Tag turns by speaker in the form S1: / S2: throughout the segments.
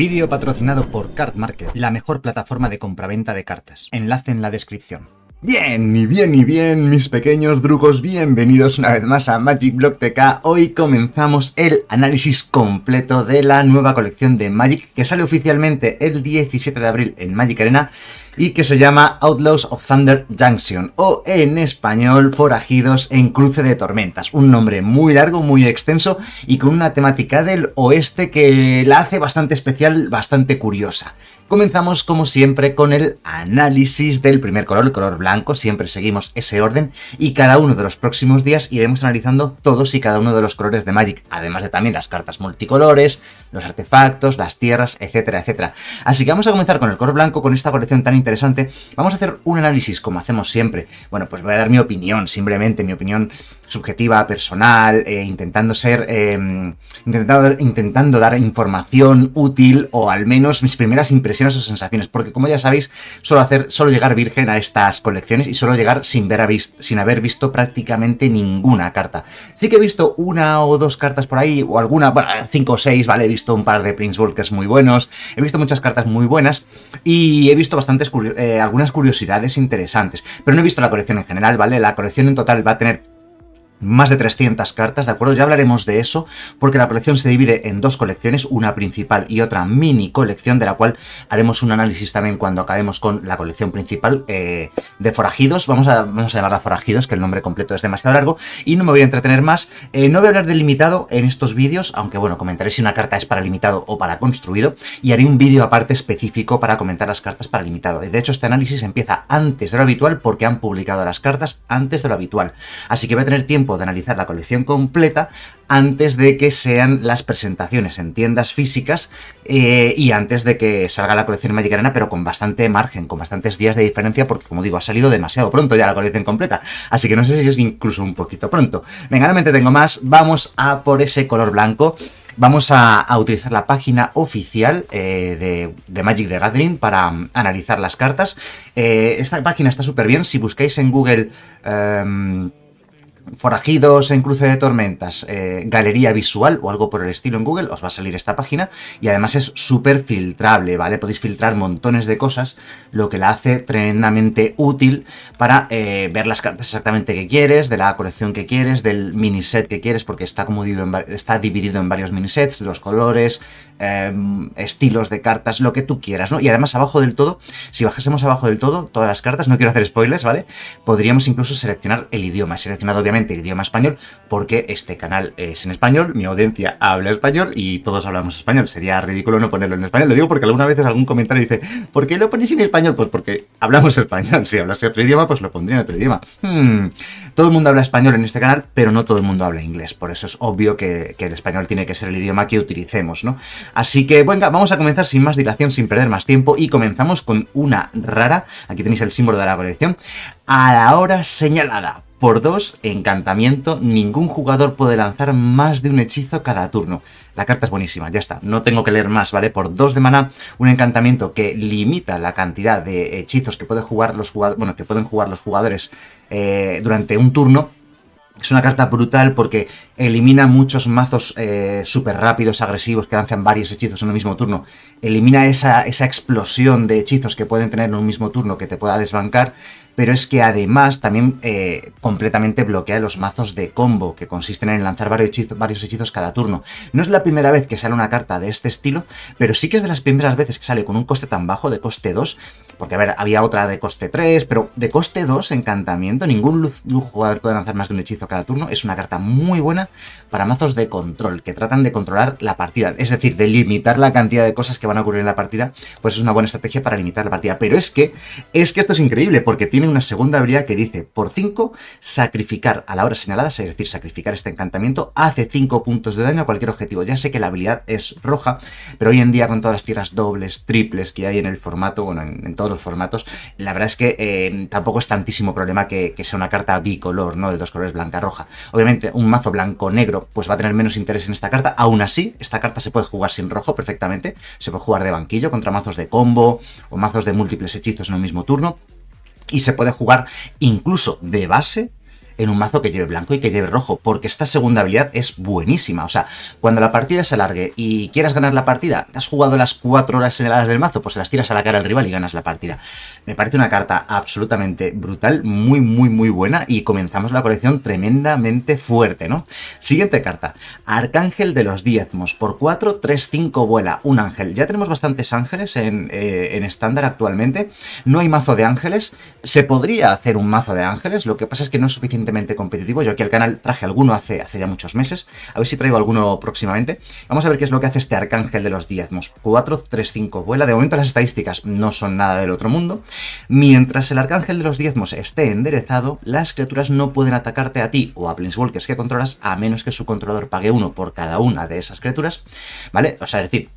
S1: Vídeo patrocinado por Card Market, la mejor plataforma de compraventa de cartas. Enlace en la descripción. Bien, y bien, y bien, mis pequeños drugos, bienvenidos una vez más a Magic Block TK. Hoy comenzamos el análisis completo de la nueva colección de Magic que sale oficialmente el 17 de abril en Magic Arena y que se llama Outlaws of Thunder Junction o en español Forajidos en Cruce de Tormentas. Un nombre muy largo, muy extenso y con una temática del oeste que la hace bastante especial, bastante curiosa. Comenzamos como siempre con el análisis del primer color, el color blanco, siempre seguimos ese orden y cada uno de los próximos días iremos analizando todos y cada uno de los colores de Magic, además de también las cartas multicolores, los artefactos, las tierras, etcétera, etcétera. Así que vamos a comenzar con el color blanco, con esta colección tan interesante, vamos a hacer un análisis como hacemos siempre. Bueno, pues voy a dar mi opinión, simplemente mi opinión subjetiva, personal, eh, intentando ser, em, intentando, dar información útil o al menos mis primeras impresiones o sensaciones, porque como ya sabéis, suelo hacer, solo llegar virgen a estas colecciones y suelo llegar sin, ver a sin haber visto prácticamente ninguna carta. Sí que he visto una o dos cartas por ahí, o alguna, bueno, cinco o seis, ¿vale? He visto un par de Prince Walkers muy buenos, he visto muchas cartas muy buenas y he visto bastantes, eh, algunas curiosidades interesantes, pero no he visto la colección en general, ¿vale? La colección en total va a tener más de 300 cartas, ¿de acuerdo? Ya hablaremos de eso, porque la colección se divide en dos colecciones, una principal y otra mini colección, de la cual haremos un análisis también cuando acabemos con la colección principal eh, de forajidos, vamos a, vamos a llamarla forajidos, que el nombre completo es demasiado largo, y no me voy a entretener más, eh, no voy a hablar de limitado en estos vídeos, aunque bueno, comentaré si una carta es para limitado o para construido, y haré un vídeo aparte específico para comentar las cartas para limitado, de hecho este análisis empieza antes de lo habitual, porque han publicado las cartas antes de lo habitual, así que voy a tener tiempo de analizar la colección completa antes de que sean las presentaciones en tiendas físicas eh, y antes de que salga la colección Magic Arena, pero con bastante margen, con bastantes días de diferencia, porque como digo, ha salido demasiado pronto ya la colección completa, así que no sé si es incluso un poquito pronto. Venga, no me tengo más, vamos a por ese color blanco vamos a, utilizar la página oficial eh, de, Magic the Gathering para mm, analizar las cartas. Eh, esta página está súper bien. Si buscáis en Google... eh forajidos en cruce de tormentas, eh, galería visual o algo por el estilo en Google, os va a salir esta página y además es súper filtrable, ¿vale? Podéis filtrar montones de cosas, lo que la hace tremendamente útil para eh, ver las cartas exactamente que quieres, de la colección que quieres, del mini set que quieres, porque está, como está dividido en varios mini sets los colores, em, estilos de cartas, lo que tú quieras, ¿no? Y además abajo del todo, si bajásemos abajo del todo, todas las cartas, no quiero hacer spoilers, ¿vale? Podríamos incluso seleccionar el idioma, he seleccionado obviamente el idioma español, porque este canal es en español, mi audiencia habla español y todos hablamos español. Sería ridículo no ponerlo en español. Lo digo porque algunas veces algún comentario dice, ¿por qué lo ponéis en español? Pues porque hablamos español. Si hablase otro idioma, pues lo pondría en otro idioma. Hmm. Todo el mundo habla español en este canal, pero no todo el mundo habla inglés. Por eso es obvio que, que el español tiene que ser el idioma que utilicemos, ¿no? Así que, venga, vamos a comenzar sin más dilación, sin perder más tiempo y comenzamos con una rara, aquí tenéis el símbolo de la colección, a la hora señalada. Por 2, encantamiento, ningún jugador puede lanzar más de un hechizo cada turno. La carta es buenísima, ya está, no tengo que leer más, ¿vale? Por 2 de maná, un encantamiento que limita la cantidad de hechizos que, puede jugar los bueno, que pueden jugar los jugadores eh, durante un turno, es una carta brutal porque elimina muchos mazos eh, súper rápidos, agresivos, que lanzan varios hechizos en un mismo turno. Elimina esa, esa, explosión de hechizos que pueden tener en un mismo turno que te pueda desbancar pero es que además también eh, completamente bloquea los mazos de combo, que consisten en lanzar varios hechizos, varios hechizos cada turno. No es la primera vez que sale una carta de este estilo, pero sí que es de las primeras veces que sale con un coste tan bajo, de coste 2, porque a ver, había otra de coste 3, pero de coste 2, encantamiento, ningún jugador puede lanzar más de un hechizo cada turno, es una carta muy buena para mazos de control, que tratan de controlar la partida, es decir, de limitar la cantidad de cosas que van a ocurrir en la partida, pues es una buena estrategia para limitar la partida, pero es que, es que esto es increíble, porque tiene tiene una segunda habilidad que dice, por 5, sacrificar a la hora señalada, es decir, sacrificar este encantamiento, hace 5 puntos de daño a cualquier objetivo. Ya sé que la habilidad es roja, pero hoy en día con todas las tiras dobles, triples que hay en el formato, bueno, en, todos los formatos, la verdad es que eh, tampoco es tantísimo problema que, que, sea una carta bicolor, ¿no? De dos colores, blanca-roja. Obviamente, un mazo blanco-negro, pues va a tener menos interés en esta carta. Aún así, esta carta se puede jugar sin rojo perfectamente. Se puede jugar de banquillo contra mazos de combo o mazos de múltiples hechizos en un mismo turno y se puede jugar incluso de base en un mazo que lleve blanco y que lleve rojo, porque esta segunda habilidad es buenísima. O sea, cuando la partida se alargue y quieras ganar la partida, has jugado las 4 horas En señaladas del mazo, pues se las tiras a la cara al rival y ganas la partida. Me parece una carta absolutamente brutal, muy, muy, muy buena y comenzamos la colección tremendamente fuerte, ¿no? Siguiente carta, Arcángel de los Diezmos, por 4, 3, 5, vuela, un ángel. Ya tenemos bastantes ángeles eh, en estándar actualmente, no hay mazo de ángeles, se podría hacer un mazo de ángeles, lo que pasa es que no es suficiente competitivo. Yo aquí al canal traje alguno hace, hace ya muchos meses. A ver si traigo alguno próximamente. Vamos a ver qué es lo que hace este arcángel de los diezmos. 4, 3, 5 vuela. De momento las estadísticas no son nada del otro mundo. Mientras el arcángel de los diezmos esté enderezado, las criaturas no pueden atacarte a ti o a Walkers que controlas a menos que su controlador pague uno por cada una de esas criaturas. ¿Vale? O sea, es decir,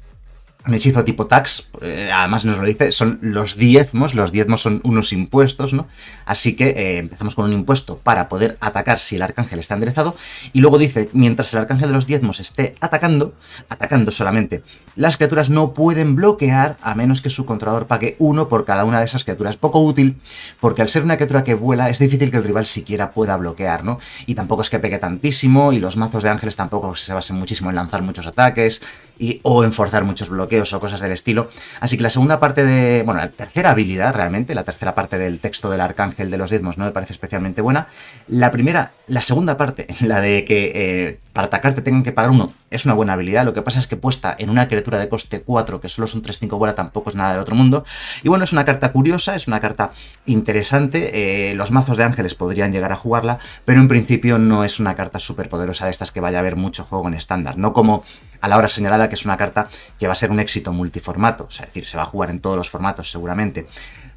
S1: un hechizo tipo tax, eh, además nos lo dice, son los diezmos, los diezmos son unos impuestos, ¿no? Así que eh, empezamos con un impuesto para poder atacar si el arcángel está enderezado, y luego dice, mientras el arcángel de los diezmos esté atacando, atacando solamente, las criaturas no pueden bloquear a menos que su controlador pague uno por cada una de esas criaturas. Poco útil, porque al ser una criatura que vuela, es difícil que el rival siquiera pueda bloquear, ¿no? Y tampoco es que pegue tantísimo, y los mazos de ángeles tampoco se basen muchísimo en lanzar muchos ataques, y, o en forzar muchos bloqueos o cosas del estilo. Así que la segunda parte de, bueno, la tercera habilidad realmente, la tercera parte del texto del arcángel de los diezmos no me parece especialmente buena. La primera, la segunda parte, la de que eh, para atacarte te tengan que pagar uno. Es una buena habilidad, lo que pasa es que puesta en una criatura de coste 4, que solo son 3-5 bola, tampoco es nada del otro mundo. Y bueno, es una carta curiosa, es una carta interesante, eh, los mazos de ángeles podrían llegar a jugarla, pero en principio no es una carta súper poderosa de estas que vaya a haber mucho juego en estándar, no como a la hora señalada que es una carta que va a ser un éxito multiformato, o sea, es decir, se va a jugar en todos los formatos seguramente.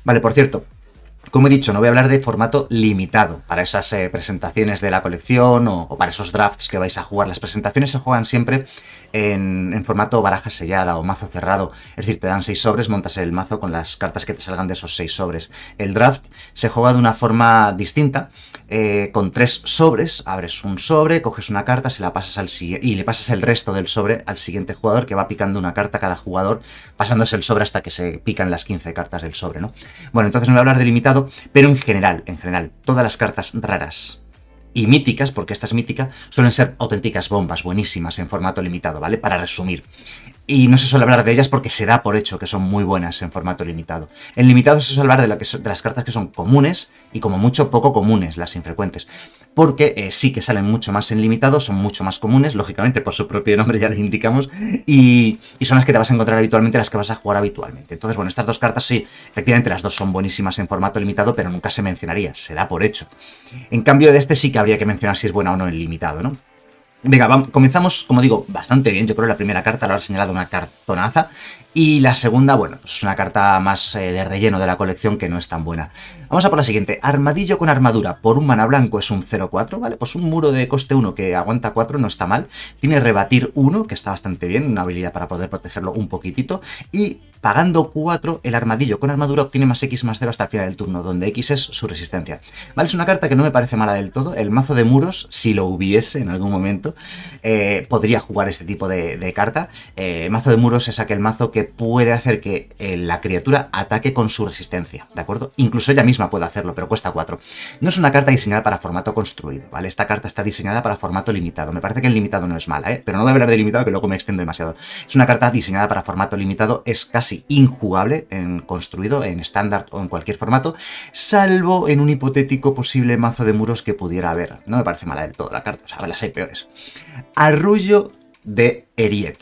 S1: Vale, por cierto, como he dicho, no voy a hablar de formato limitado para esas eh, presentaciones de la colección o, para esos drafts que vais a jugar. Las presentaciones se juegan siempre en, formato baraja sellada o mazo cerrado. Es decir, te dan seis sobres, montas el mazo con las cartas que te salgan de esos seis sobres. El draft se juega de una forma distinta, eh, con tres sobres. Abres un sobre, coges una carta la pasas al, y le pasas el resto del sobre al siguiente jugador que va picando una carta cada jugador, pasándose el sobre hasta que se pican las 15 cartas del sobre. ¿no? Bueno, entonces no voy a hablar de limitado pero en general, en general, todas las cartas raras y míticas, porque esta es mítica, suelen ser auténticas bombas buenísimas en formato limitado, ¿vale? Para resumir, y no se suele hablar de ellas porque se da por hecho que son muy buenas en formato limitado. En limitado se suele hablar de, las cartas que son comunes y como mucho poco comunes, las infrecuentes, porque eh, sí que salen mucho más en limitado, son mucho más comunes, lógicamente por su propio nombre ya le indicamos, y, y, son las que te vas a encontrar habitualmente, las que vas a jugar habitualmente. Entonces, bueno, estas dos cartas sí, efectivamente las dos son buenísimas en formato limitado, pero nunca se mencionaría, se da por hecho. En cambio de este sí que habría que mencionar si es buena o no en limitado, ¿no? Venga, comenzamos, como digo, bastante bien. Yo creo que la primera carta, la ha señalado una cartonaza. Y la segunda, bueno, es una carta más eh, de relleno de la colección que no es tan buena. Vamos a por la siguiente. Armadillo con armadura por un mana blanco es un 0-4, ¿vale? Pues un muro de coste 1 que aguanta 4 no está mal. Tiene rebatir 1, que está bastante bien, una habilidad para poder protegerlo un poquitito. Y pagando 4, el armadillo con armadura obtiene más X más 0 hasta el final del turno, donde X es su resistencia. Vale, es una carta que no me parece mala del todo. El mazo de muros, si lo hubiese en algún momento, eh, podría jugar este tipo de, carta. Eh, mazo de muros es aquel mazo que puede hacer que eh, la criatura ataque con su resistencia, ¿de acuerdo? Incluso ella misma puede hacerlo, pero cuesta 4. No es una carta diseñada para formato construido, ¿vale? Esta carta está diseñada para formato limitado. Me parece que el limitado no es mala, ¿eh? Pero no voy a hablar de limitado, que luego me extiendo demasiado. Es una carta diseñada para formato limitado, es casi injugable en construido, en estándar o en cualquier formato, salvo en un hipotético posible mazo de muros que pudiera haber. No me parece mala del todo la carta, o sea, las hay peores. Arrullo de Eriet.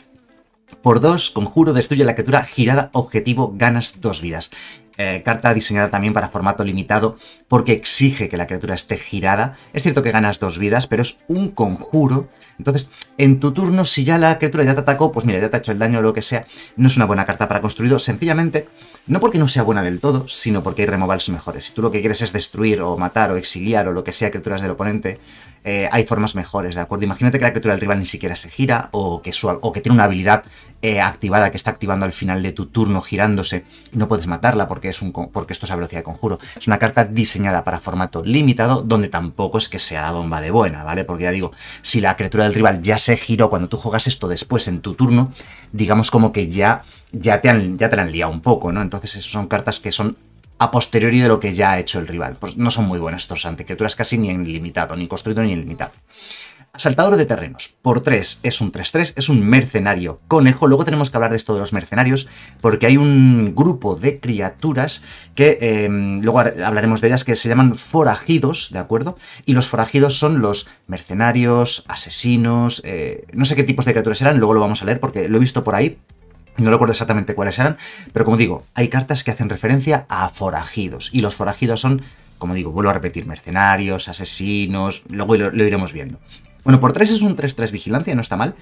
S1: Por dos, conjuro, destruye la criatura girada, objetivo, ganas dos vidas. Eh, carta diseñada también para formato limitado porque exige que la criatura esté girada. Es cierto que ganas dos vidas, pero es un conjuro. Entonces, en tu turno, si ya la criatura ya te atacó, pues mira, ya te ha hecho el daño o lo que sea, no es una buena carta para construido. Sencillamente, no porque no sea buena del todo, sino porque hay removals mejores. Si tú lo que quieres es destruir o matar o exiliar o lo que sea criaturas del oponente, eh, hay formas mejores, ¿de acuerdo? Imagínate que la criatura del rival ni siquiera se gira o que, su, o que tiene una habilidad eh, activada que está activando al final de tu turno girándose no puedes matarla porque porque, es un, porque esto es a velocidad de conjuro. Es una carta diseñada para formato limitado, donde tampoco es que sea la bomba de buena, ¿vale? Porque ya digo, si la criatura del rival ya se giró cuando tú juegas esto después en tu turno, digamos como que ya, ya, te, han, ya te han liado un poco, ¿no? Entonces son cartas que son a posteriori de lo que ya ha hecho el rival. Pues no son muy buenas estos criaturas, casi ni en limitado, ni construido ni en limitado. Saltador de terrenos. Por 3 es un 3-3, es un mercenario conejo. Luego tenemos que hablar de esto de los mercenarios, porque hay un grupo de criaturas que em, luego hablaremos de ellas que se llaman forajidos, ¿de acuerdo? Y los forajidos son los mercenarios, asesinos, eh, no sé qué tipos de criaturas eran, luego lo vamos a leer porque lo he visto por ahí, no recuerdo exactamente cuáles eran, pero como digo, hay cartas que hacen referencia a forajidos. Y los forajidos son, como digo, vuelvo a repetir, mercenarios, asesinos, luego lo iremos viendo. Bueno, por 3 es un 3-3 vigilancia, no está mal.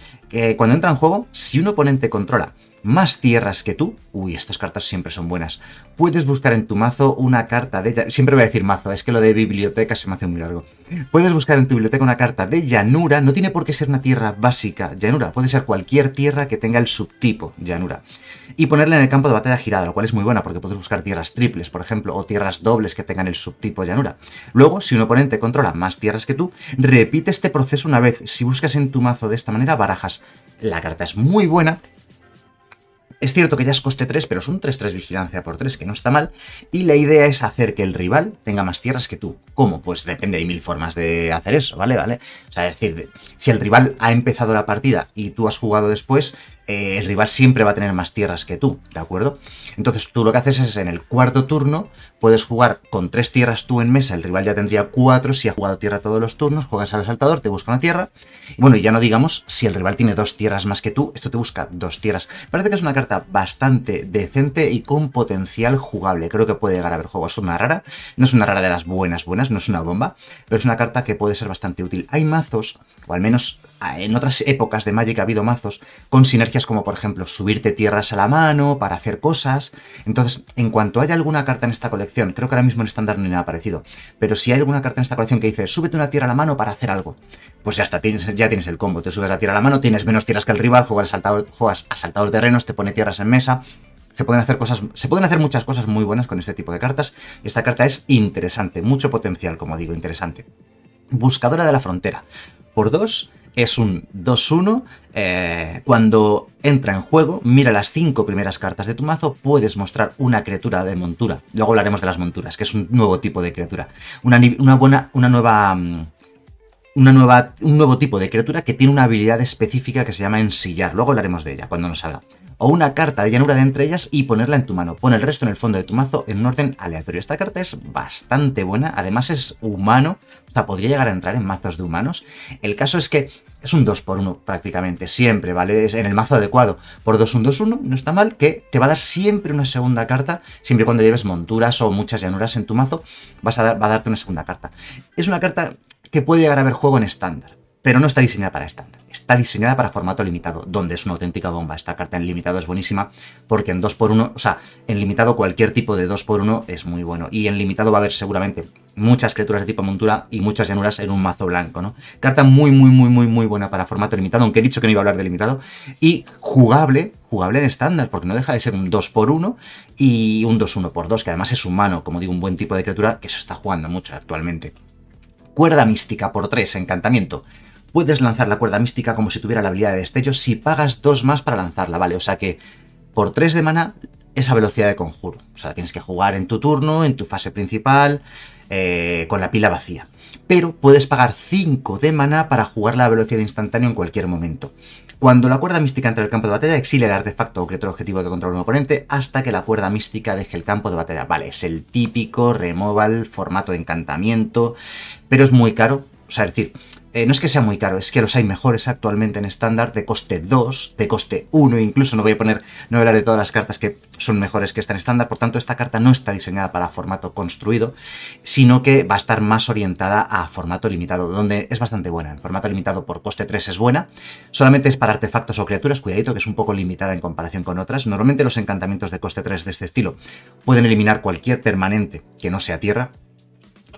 S1: cuando entra en juego, si un oponente controla más tierras que tú. Uy, estas cartas siempre son buenas. Puedes buscar en tu mazo una carta de... Siempre voy a decir mazo, es que lo de biblioteca se me hace muy largo. Puedes buscar en tu biblioteca una carta de llanura. No tiene por qué ser una tierra básica, llanura. Puede ser cualquier tierra que tenga el subtipo llanura. Y ponerla en el campo de batalla girada, lo cual es muy buena porque puedes buscar tierras triples, por ejemplo, o tierras dobles que tengan el subtipo llanura. Luego, si un oponente controla más tierras que tú, repite este proceso una vez. Si buscas en tu mazo de esta manera, barajas. La carta es muy buena es cierto que ya es coste 3, pero es un 3-3 vigilancia por 3, que no está mal. Y la idea es hacer que el rival tenga más tierras que tú. ¿Cómo? Pues depende, hay mil formas de hacer eso, ¿vale? ¿Vale? O sea, es decir, si el rival ha empezado la partida y tú has jugado después, eh, el rival siempre va a tener más tierras que tú, ¿de acuerdo? Entonces tú lo que haces es en el cuarto turno puedes jugar con tres tierras tú en mesa, el rival ya tendría cuatro, si ha jugado tierra todos los turnos, juegas al asaltador, te busca una tierra, y bueno, ya no digamos si el rival tiene dos tierras más que tú, esto te busca dos tierras. Parece que es una carta bastante decente y con potencial jugable, creo que puede llegar a ver juego, es una rara, no es una rara de las buenas buenas, no es una bomba, pero es una carta que puede ser bastante útil. Hay mazos, o al menos en otras épocas de Magic ha habido mazos con sinergias como por ejemplo subirte tierras a la mano para hacer cosas. Entonces, en cuanto haya alguna carta en esta colección, creo que ahora mismo en estándar no hay nada parecido, pero si hay alguna carta en esta colección que dice súbete una tierra a la mano para hacer algo, pues ya tienes, ya tienes el combo. Te subes la tierra a la mano, tienes menos tierras que el rival, juegas asaltador, juegas asaltador terrenos, te pone tierras en mesa. Se pueden, hacer cosas, se pueden hacer muchas cosas muy buenas con este tipo de cartas. Esta carta es interesante, mucho potencial, como digo, interesante. Buscadora de la Frontera. Por dos, es un 2-1. Eh, cuando entra en juego, mira las 5 primeras cartas de tu mazo, puedes mostrar una criatura de montura. Luego hablaremos de las monturas, que es un nuevo tipo de criatura. Una, buena, una nueva... Mm, una nueva, un nuevo tipo de criatura que tiene una habilidad específica que se llama ensillar. Luego hablaremos de ella cuando nos salga o una carta de llanura de entre ellas y ponerla en tu mano. Pon el resto en el fondo de tu mazo en un orden aleatorio. Esta carta es bastante buena, además es humano, o sea, podría llegar a entrar en mazos de humanos. El caso es que es un 2x1 prácticamente, siempre, ¿vale? Es en el mazo adecuado. Por 2, un 2-1, no está mal, que te va a dar siempre una segunda carta, siempre cuando lleves monturas o muchas llanuras en tu mazo, vas a va a darte una segunda carta. Es una carta que puede llegar a ver juego en estándar pero no está diseñada para estándar. Está diseñada para formato limitado, donde es una auténtica bomba. Esta carta en limitado es buenísima, porque en 2x1, o sea, en limitado cualquier tipo de 2x1 es muy bueno. Y en limitado va a haber seguramente muchas criaturas de tipo montura y muchas llanuras en un mazo blanco, ¿no? Carta muy, muy, muy, muy, muy buena para formato limitado, aunque he dicho que no iba a hablar de limitado. Y jugable, jugable en estándar, porque no deja de ser un 2x1 y un 2-1x2, que además es humano, como digo, un buen tipo de criatura que se está jugando mucho actualmente. Cuerda mística por 3, encantamiento puedes lanzar la cuerda mística como si tuviera la habilidad de destello si pagas dos más para lanzarla, ¿vale? O sea que por tres de mana esa velocidad de conjuro. O sea, tienes que jugar en tu turno, en tu fase principal, eh, con la pila vacía. Pero puedes pagar 5 de mana para jugar la velocidad instantánea en cualquier momento. Cuando la cuerda mística entra el campo de batalla, exilia el artefacto o criatura objetivo que controla un oponente hasta que la cuerda mística deje el campo de batalla. Vale, es el típico removal, formato de encantamiento, pero es muy caro o sea, es decir, eh, no es que sea muy caro, es que los hay mejores actualmente en estándar de coste 2, de coste 1, incluso no voy a poner, no voy a hablar de todas las cartas que son mejores que están en estándar, por tanto esta carta no está diseñada para formato construido, sino que va a estar más orientada a formato limitado, donde es bastante buena. En formato limitado por coste 3 es buena, solamente es para artefactos o criaturas, cuidadito que es un poco limitada en comparación con otras. Normalmente los encantamientos de coste 3 de este estilo pueden eliminar cualquier permanente que no sea tierra,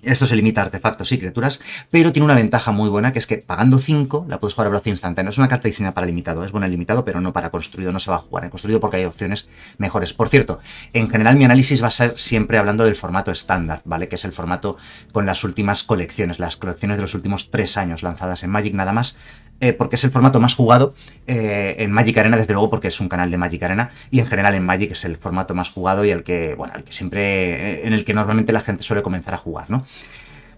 S1: esto se limita a artefactos y criaturas, pero tiene una ventaja muy buena, que es que pagando 5 la puedes jugar a brazo instantáneo. Es una carta diseñada para limitado, es buena en limitado, pero no para construido, no se va a jugar en construido porque hay opciones mejores. Por cierto, en general mi análisis va a ser siempre hablando del formato estándar, ¿vale? Que es el formato con las últimas colecciones, las colecciones de los últimos 3 años lanzadas en Magic nada más, eh, porque es el formato más jugado eh, en Magic Arena, desde luego porque es un canal de Magic Arena y en general en Magic es el formato más jugado y el que, bueno, el que siempre, eh, en el que normalmente la gente suele comenzar a jugar, ¿no?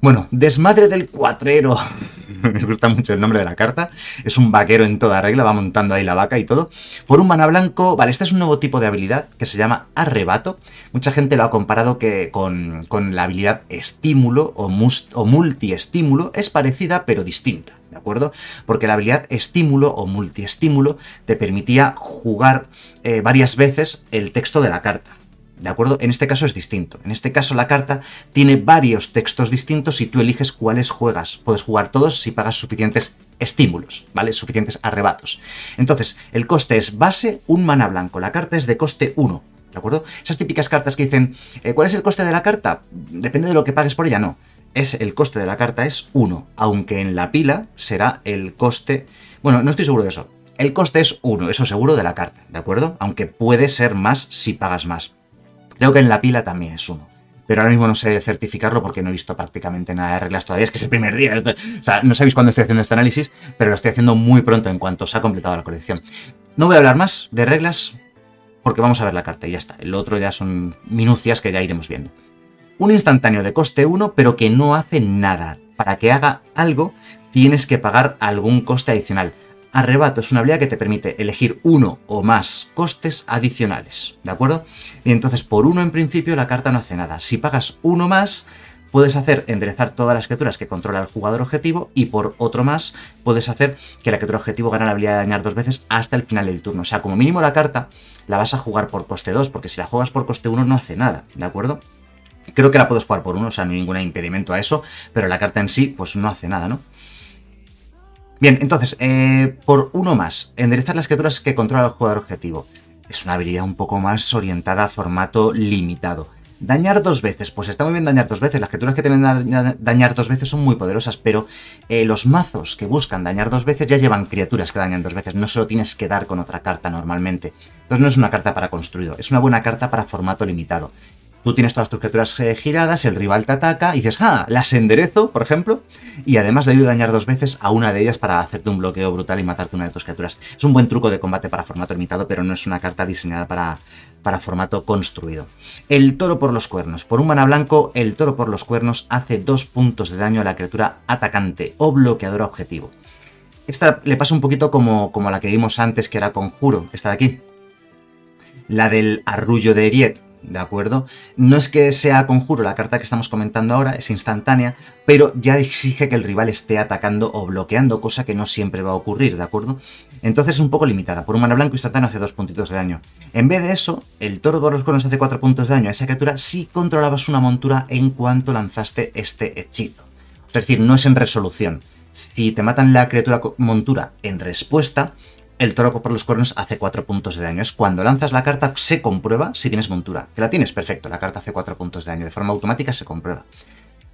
S1: Bueno, Desmadre del Cuatrero. Me gusta mucho el nombre de la carta. Es un vaquero en toda regla, va montando ahí la vaca y todo. Por un mana blanco, vale, este es un nuevo tipo de habilidad que se llama arrebato. Mucha gente lo ha comparado con, la habilidad estímulo o, multiestímulo. Es parecida pero distinta, ¿de acuerdo? Porque la habilidad estímulo o multiestímulo te permitía jugar eh, varias veces el texto de la carta. ¿De acuerdo? En este caso es distinto. En este caso la carta tiene varios textos distintos y tú eliges cuáles juegas. Puedes jugar todos si pagas suficientes estímulos, ¿vale? Suficientes arrebatos. Entonces, el coste es base, un mana blanco. La carta es de coste 1. ¿De acuerdo? Esas típicas cartas que dicen, eh, ¿cuál es el coste de la carta? Depende de lo que pagues por ella, no. Es el coste de la carta es 1, aunque en la pila será el coste... Bueno, no estoy seguro de eso. El coste es 1, eso seguro de la carta, ¿de acuerdo? Aunque puede ser más si pagas más. Creo que en la pila también es uno. Pero ahora mismo no sé certificarlo porque no he visto prácticamente nada de reglas todavía. Es que es el primer día. O sea, no sabéis cuándo estoy haciendo este análisis, pero lo estoy haciendo muy pronto en cuanto se ha completado la colección. No voy a hablar más de reglas porque vamos a ver la carta y ya está. El otro ya son minucias que ya iremos viendo. Un instantáneo de coste 1, pero que no hace nada. Para que haga algo, tienes que pagar algún coste adicional. Arrebato es una habilidad que te permite elegir uno o más costes adicionales, ¿de acuerdo? Y entonces por uno en principio la carta no hace nada. Si pagas uno más, puedes hacer enderezar todas las criaturas que controla el jugador objetivo y por otro más puedes hacer que la criatura objetivo gane la habilidad de dañar dos veces hasta el final del turno. O sea, como mínimo la carta la vas a jugar por coste 2, porque si la juegas por coste 1 no hace nada, ¿de acuerdo? Creo que la puedes jugar por uno, o sea, no hay ningún impedimento a eso, pero la carta en sí pues no hace nada, ¿no? Bien, entonces, eh, por uno más, enderezar las criaturas que controla el jugador objetivo. Es una habilidad un poco más orientada a formato limitado. Dañar dos veces, pues está muy bien dañar dos veces. Las criaturas que tienen dañar dos veces son muy poderosas, pero eh, los mazos que buscan dañar dos veces ya llevan criaturas que dañan dos veces. No solo tienes que dar con otra carta normalmente. Entonces no es una carta para construido, es una buena carta para formato limitado. Tú tienes todas tus criaturas eh, giradas, el rival te ataca y dices, ah, las enderezo, por ejemplo, y además le ayuda a dañar dos veces a una de ellas para hacerte un bloqueo brutal y matarte una de tus criaturas. Es un buen truco de combate para formato limitado, pero no es una carta diseñada para, para formato construido. El toro por los cuernos. Por un mana blanco, el toro por los cuernos hace dos puntos de daño a la criatura atacante o bloqueadora objetivo. Esta le pasa un poquito como, como la que vimos antes, que era conjuro, esta de aquí. La del arrullo de Eriet ¿de acuerdo? No es que sea conjuro la carta que estamos comentando ahora, es instantánea, pero ya exige que el rival esté atacando o bloqueando, cosa que no siempre va a ocurrir, ¿de acuerdo? Entonces es un poco limitada. Por un mano blanco instantáneo hace dos puntitos de daño. En vez de eso, el toro de los hace cuatro puntos de daño a esa criatura si controlabas una montura en cuanto lanzaste este hechizo. Es decir, no es en resolución. Si te matan la criatura montura en respuesta, el toro por los cuernos hace 4 puntos de daño. Es cuando lanzas la carta, se comprueba si tienes montura. Que la tienes, perfecto, la carta hace 4 puntos de daño. De forma automática se comprueba.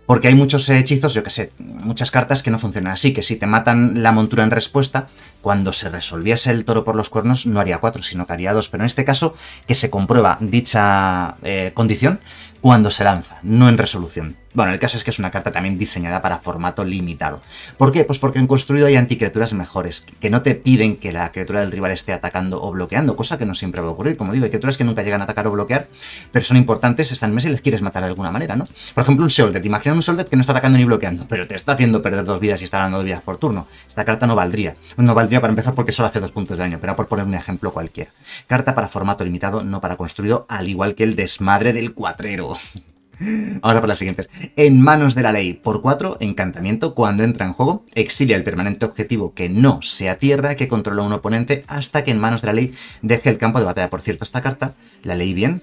S1: Porque hay muchos eh, hechizos, yo que sé, muchas cartas que no funcionan así, que si te matan la montura en respuesta, cuando se resolviese el toro por los cuernos no haría 4, sino que haría 2. Pero en este caso, que se comprueba dicha eh, condición cuando se lanza, no en resolución. Bueno, el caso es que es una carta también diseñada para formato limitado. ¿Por qué? Pues porque en construido hay anticriaturas mejores, que no te piden que la criatura del rival esté atacando o bloqueando, cosa que no siempre va a ocurrir. Como digo, hay criaturas que nunca llegan a atacar o bloquear, pero son importantes, están mes y les quieres matar de alguna manera, ¿no? Por ejemplo, un Soldat. Imagina un Soldat que no está atacando ni bloqueando, pero te está haciendo perder dos vidas y está dando dos vidas por turno. Esta carta no valdría. No valdría para empezar porque solo hace dos puntos de daño, pero por poner un ejemplo cualquiera. Carta para formato limitado, no para construido, al igual que el desmadre del cuatrero. Ahora por las siguientes. En manos de la ley. Por 4, encantamiento. Cuando entra en juego, exilia el permanente objetivo que no sea tierra que controla un oponente hasta que en manos de la ley deje el campo de batalla. Por cierto, esta carta la leí bien.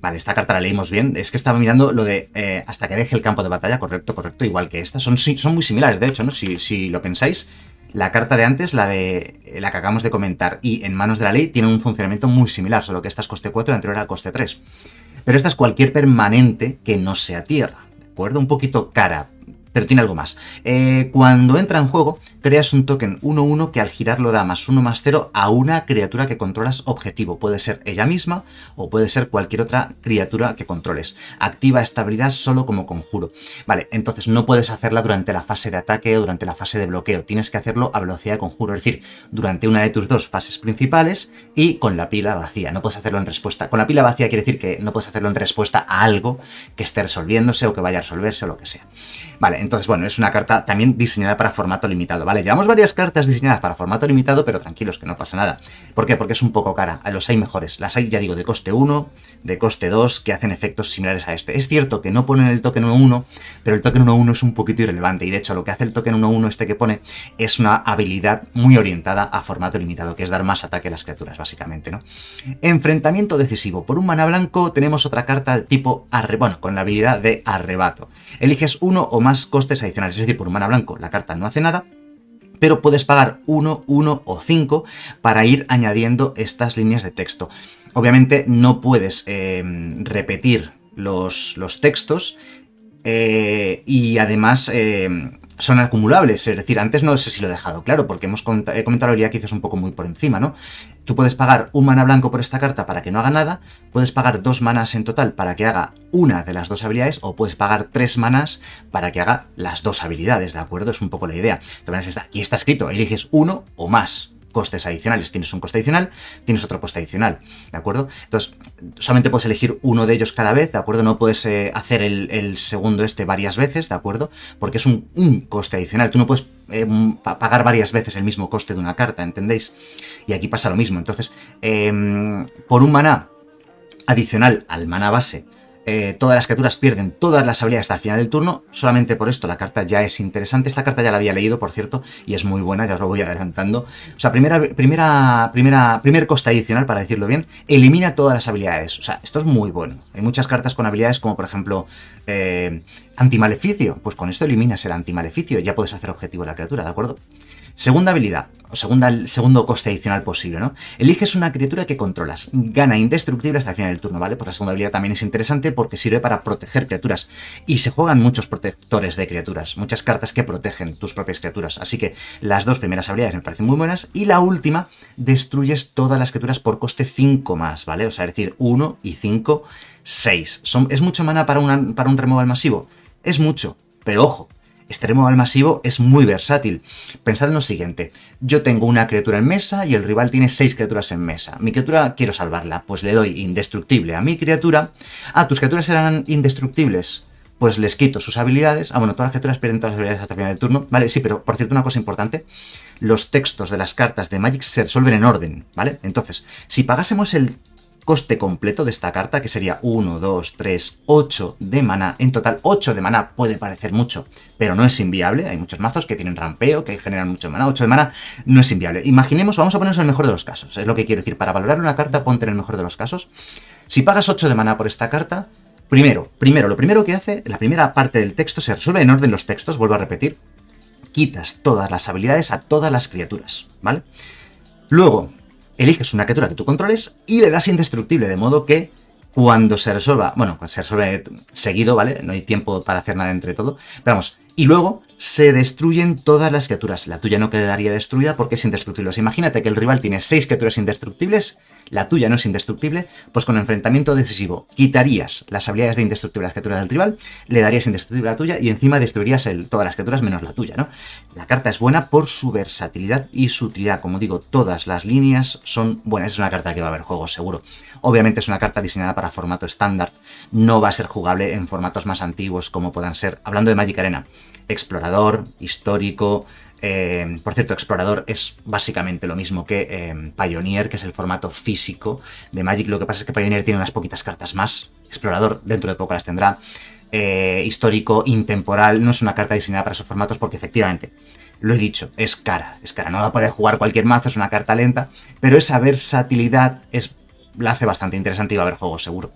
S1: Vale, esta carta la leímos bien. Es que estaba mirando lo de eh, hasta que deje el campo de batalla. Correcto, correcto. Igual que esta. Son, son muy similares, de hecho, ¿no? Si, si lo pensáis. La carta de antes, la de eh, la que acabamos de comentar, y en manos de la ley, tienen un funcionamiento muy similar, solo que esta es coste 4, la anterior era coste 3. Pero esta es cualquier permanente que no sea tierra, ¿de acuerdo? Un poquito cara, pero tiene algo más. Eh, cuando entra en juego, creas un token 1-1 que al girarlo da más 1 más 0 a una criatura que controlas objetivo. Puede ser ella misma o puede ser cualquier otra criatura que controles. Activa esta habilidad solo como conjuro. Vale, entonces no puedes hacerla durante la fase de ataque o durante la fase de bloqueo. Tienes que hacerlo a velocidad de conjuro, es decir, durante una de tus dos fases principales y con la pila vacía. No puedes hacerlo en respuesta. Con la pila vacía quiere decir que no puedes hacerlo en respuesta a algo que esté resolviéndose o que vaya a resolverse o lo que sea. Vale, entonces, bueno, es una carta también diseñada para formato limitado, ¿vale? Llevamos varias cartas diseñadas para formato limitado, pero tranquilos, que no pasa nada. ¿Por qué? Porque es un poco cara. A los hay mejores. Las hay, ya digo, de coste 1, de coste 2, que hacen efectos similares a este. Es cierto que no ponen el token 1-1, pero el token 1-1 es un poquito irrelevante. Y de hecho, lo que hace el token 1-1 este que pone es una habilidad muy orientada a formato limitado, que es dar más ataque a las criaturas, básicamente, ¿no? Enfrentamiento decisivo. Por un mana blanco tenemos otra carta tipo arre... bueno, con la habilidad de arrebato. Eliges uno o más costes adicionales. Es decir, por un mana blanco la carta no hace nada, pero puedes pagar 1, 1 o 5 para ir añadiendo estas líneas de texto. Obviamente no puedes eh, repetir los, los textos eh, y además eh, son acumulables, es decir, antes no sé si lo he dejado claro, porque hemos comentado ya que quizás un poco muy por encima, ¿no? Tú puedes pagar un mana blanco por esta carta para que no haga nada, puedes pagar dos manas en total para que haga una de las dos habilidades, o puedes pagar tres manas para que haga las dos habilidades, ¿de acuerdo? Es un poco la idea. está, aquí está escrito, eliges uno o más, costes adicionales. Tienes un coste adicional, tienes otro coste adicional, ¿de acuerdo? Entonces, solamente puedes elegir uno de ellos cada vez, ¿de acuerdo? No puedes eh, hacer el, segundo este varias veces, ¿de acuerdo? Porque es un, coste adicional. Tú no puedes eh, pagar varias veces el mismo coste de una carta, ¿entendéis? Y aquí pasa lo mismo. Entonces, em, por un maná adicional al maná base, eh, todas las criaturas pierden todas las habilidades hasta el final del turno. Solamente por esto la carta ya es interesante. Esta carta ya la había leído, por cierto, y es muy buena, ya os lo voy adelantando. O sea, primera, primera, primera, primer coste adicional, para decirlo bien, elimina todas las habilidades. O sea, esto es muy bueno. Hay muchas cartas con habilidades como, por ejemplo, eh, antimaleficio. Pues con esto eliminas el antimaleficio. Ya puedes hacer objetivo a la criatura, ¿de acuerdo? Segunda habilidad, o segunda, segundo coste adicional posible, ¿no? Eliges una criatura que controlas, gana indestructible hasta el final del turno, ¿vale? Pues la segunda habilidad también es interesante porque sirve para proteger criaturas. Y se juegan muchos protectores de criaturas, muchas cartas que protegen tus propias criaturas. Así que las dos primeras habilidades me parecen muy buenas. Y la última, destruyes todas las criaturas por coste 5 más, ¿vale? O sea, es decir, 1 y 5, 6. ¿Es mucho mana para, para un removal masivo? Es mucho, pero ojo, extremo al masivo es muy versátil. Pensad en lo siguiente, yo tengo una criatura en mesa y el rival tiene seis criaturas en mesa. Mi criatura quiero salvarla, pues le doy indestructible a mi criatura. Ah, tus criaturas serán indestructibles. Pues les quito sus habilidades. Ah, bueno, todas las criaturas pierden todas las habilidades hasta el final del turno. Vale, sí, pero por cierto, una cosa importante. Los textos de las cartas de Magic se resuelven en orden, ¿vale? Entonces, si pagásemos el coste completo de esta carta, que sería 1, 2, 3, 8 de mana En total, 8 de mana puede parecer mucho, pero no es inviable. Hay muchos mazos que tienen rampeo, que generan mucho mana, 8 de mana no es inviable. Imaginemos, vamos a ponernos en el mejor de los casos. Es lo que quiero decir. Para valorar una carta, ponte en el mejor de los casos. Si pagas 8 de mana por esta carta, primero, primero, lo primero que hace, la primera parte del texto se resuelve en orden los textos, vuelvo a repetir. Quitas todas las habilidades a todas las criaturas, ¿vale? Luego, eliges una criatura que tú controles y le das indestructible, de modo que cuando se resuelva, bueno, se resuelve seguido, ¿vale? No hay tiempo para hacer nada entre todo, pero vamos, y luego se destruyen todas las criaturas. La tuya no quedaría destruida porque es indestructible. imagínate que el rival tiene 6 criaturas indestructibles, la tuya no es indestructible, pues con enfrentamiento decisivo quitarías las habilidades de indestructible a las criaturas del rival, le darías indestructible a la tuya y encima destruirías todas las criaturas menos la tuya, ¿no? La carta es buena por su versatilidad y su utilidad. Como digo, todas las líneas son buenas. Es una carta que va a haber juego seguro. Obviamente es una carta diseñada para formato estándar. No va a ser jugable en formatos más antiguos como puedan ser, hablando de Magic Arena explorador, histórico. Eh, por cierto, explorador es básicamente lo mismo que eh, Pioneer, que es el formato físico de Magic. Lo que pasa es que Pioneer tiene unas poquitas cartas más. Explorador dentro de poco las tendrá. Eh, histórico, intemporal, no es una carta diseñada para esos formatos porque efectivamente, lo he dicho, es cara, es cara, no va a poder jugar cualquier mazo, es una carta lenta, pero esa versatilidad es, la hace bastante interesante y va a haber juegos seguro.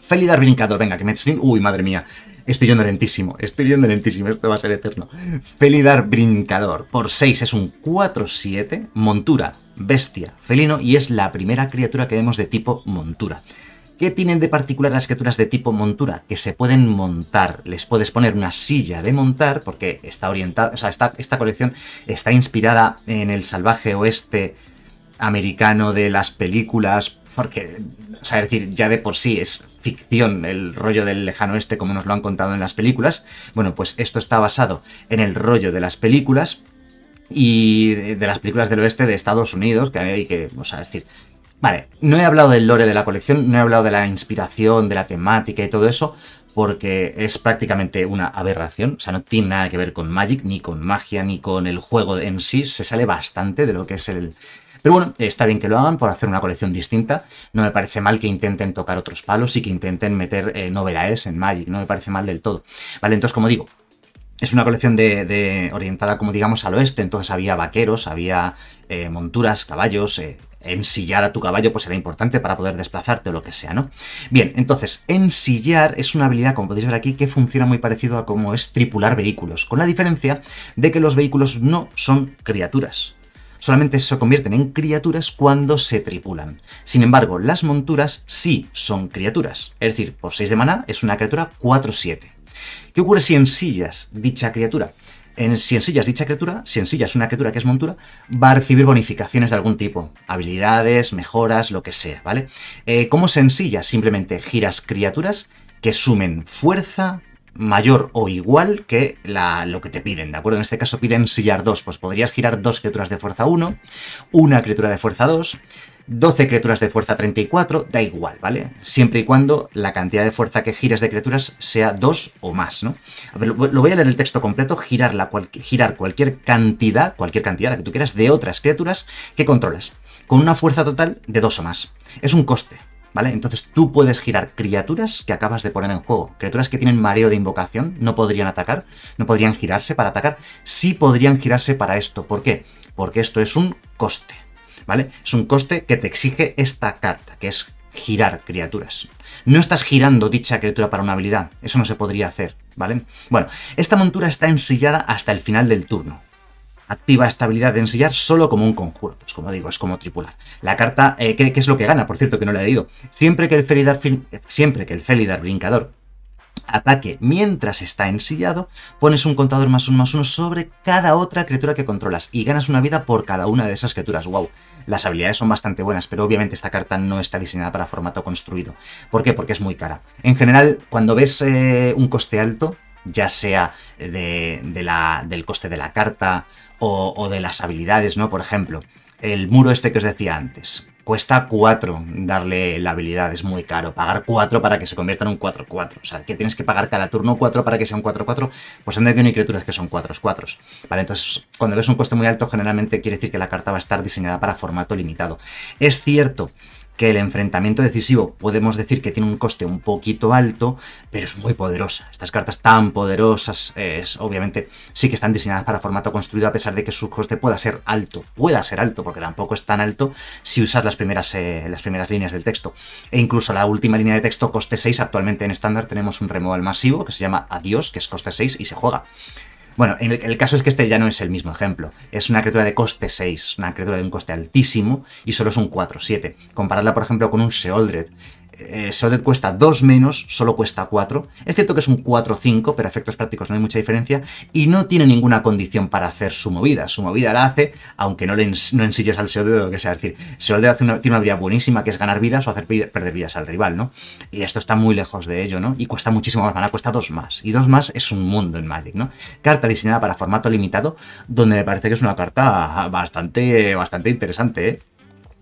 S1: Felidar Brincador, venga, que me... Uy, madre mía. Estoy yendo lentísimo, estoy yendo lentísimo, esto va a ser eterno. Felidar Brincador, por 6 es un 4-7, montura, bestia, felino y es la primera criatura que vemos de tipo montura. ¿Qué tienen de particular las criaturas de tipo montura? Que se pueden montar. Les puedes poner una silla de montar, porque está orientada. O sea, esta colección está inspirada en el salvaje oeste americano de las películas, porque, o sea, es decir, ya de por sí es ficción el rollo del lejano oeste como nos lo han contado en las películas. Bueno, pues esto está basado en el rollo de las películas y de, las películas del oeste de Estados Unidos, que hay que, o sea, decir, vale, no he hablado del lore de la colección, no he hablado de la inspiración, de la temática y todo eso, porque es prácticamente una aberración, o sea, no tiene nada que ver con Magic, ni con magia, ni con el juego en sí, se sale bastante de lo que es el, pero bueno, está bien que lo hagan por hacer una colección distinta. No me parece mal que intenten tocar otros palos y que intenten meter eh, novedades en Magic. No me parece mal del todo. Vale, entonces como digo, es una colección de, orientada como digamos al oeste, entonces había vaqueros, había eh, monturas, caballos, eh, ensillar a tu caballo pues era importante para poder desplazarte o lo que sea, ¿no? Bien, entonces ensillar es una habilidad, como podéis ver aquí, que funciona muy parecido a como es tripular vehículos, con la diferencia de que los vehículos no son criaturas, solamente se convierten en criaturas cuando se tripulan. Sin embargo, las monturas sí son criaturas. Es decir, por 6 de maná es una criatura 4-7. ¿Qué ocurre si ensillas dicha criatura? En, si ensillas dicha criatura, si es una criatura que es montura, va a recibir bonificaciones de algún tipo, habilidades, mejoras, lo que sea, ¿vale? Eh, ¿Cómo se ensilla? Simplemente giras criaturas que sumen fuerza, mayor o igual que la, lo que te piden, ¿de acuerdo? En este caso piden sillar 2, pues podrías girar dos criaturas de fuerza 1, una criatura de fuerza 2, 12 criaturas de fuerza 34, da igual, ¿vale? Siempre y cuando la cantidad de fuerza que giras de criaturas sea 2 o más, ¿no? A ver, lo, voy a leer el texto completo, girar, la girar cualquier cantidad, cualquier cantidad la que tú quieras, de otras criaturas que controlas, con una fuerza total de 2 o más. Es un coste, ¿vale? Entonces tú puedes girar criaturas que acabas de poner en juego, criaturas que tienen mareo de invocación, no podrían atacar, no podrían girarse para atacar, sí podrían girarse para esto. ¿Por qué? Porque esto es un coste, ¿vale? Es un coste que te exige esta carta, que es girar criaturas. No estás girando dicha criatura para una habilidad, eso no se podría hacer, ¿vale? Bueno, esta montura está ensillada hasta el final del turno, activa estabilidad de ensillar solo como un conjuro. Pues como digo, es como tripular. La carta, eh, ¿qué, es lo que gana? Por cierto, que no la he leído. Siempre que el Felidar, eh, siempre que el Brincador ataque mientras está ensillado, pones un contador más uno más uno sobre cada otra criatura que controlas y ganas una vida por cada una de esas criaturas. ¡Wow! Las habilidades son bastante buenas, pero obviamente esta carta no está diseñada para formato construido. ¿Por qué? Porque es muy cara. En general, cuando ves eh, un coste alto, ya sea de, del coste de la carta, o, de las habilidades, ¿no? Por ejemplo, el muro este que os decía antes. Cuesta 4 darle la habilidad, es muy caro. Pagar 4 para que se convierta en un 4-4. O sea, que tienes que pagar cada turno 4 para que sea un 4-4. Pues en de hay criaturas que son 4-4. Vale, entonces cuando ves un coste muy alto, generalmente quiere decir que la carta va a estar diseñada para formato limitado. Es cierto que el enfrentamiento decisivo podemos decir que tiene un coste un poquito alto, pero es muy poderosa. Estas cartas tan poderosas, es, obviamente, sí que están diseñadas para formato construido, a pesar de que su coste pueda ser alto. Pueda ser alto, porque tampoco es tan alto si usas las primeras, eh, las primeras líneas del texto. E incluso la última línea de texto, coste 6, actualmente en estándar tenemos un removal masivo que se llama Adiós, que es coste 6 y se juega. Bueno, el, caso es que este ya no es el mismo ejemplo. Es una criatura de coste 6, una criatura de un coste altísimo y solo es un 4-7. Comparadla, por ejemplo, con un Seoldred eh, cuesta 2 menos, solo cuesta 4. Es cierto que es un 4-5, pero a efectos prácticos no hay mucha diferencia. Y no tiene ninguna condición para hacer su movida. Su movida la hace, aunque no le ensilles al Solid lo que sea. Es decir, Solid hace una, tiene una habilidad buenísima que es ganar vidas o hacer perder vidas al rival, ¿no? Y esto está muy lejos de ello, ¿no? Y cuesta muchísimo más mana, cuesta 2 más. Y 2 más es un mundo en Magic, ¿no? Carta diseñada para formato limitado, donde me parece que es una carta bastante, bastante interesante, ¿eh?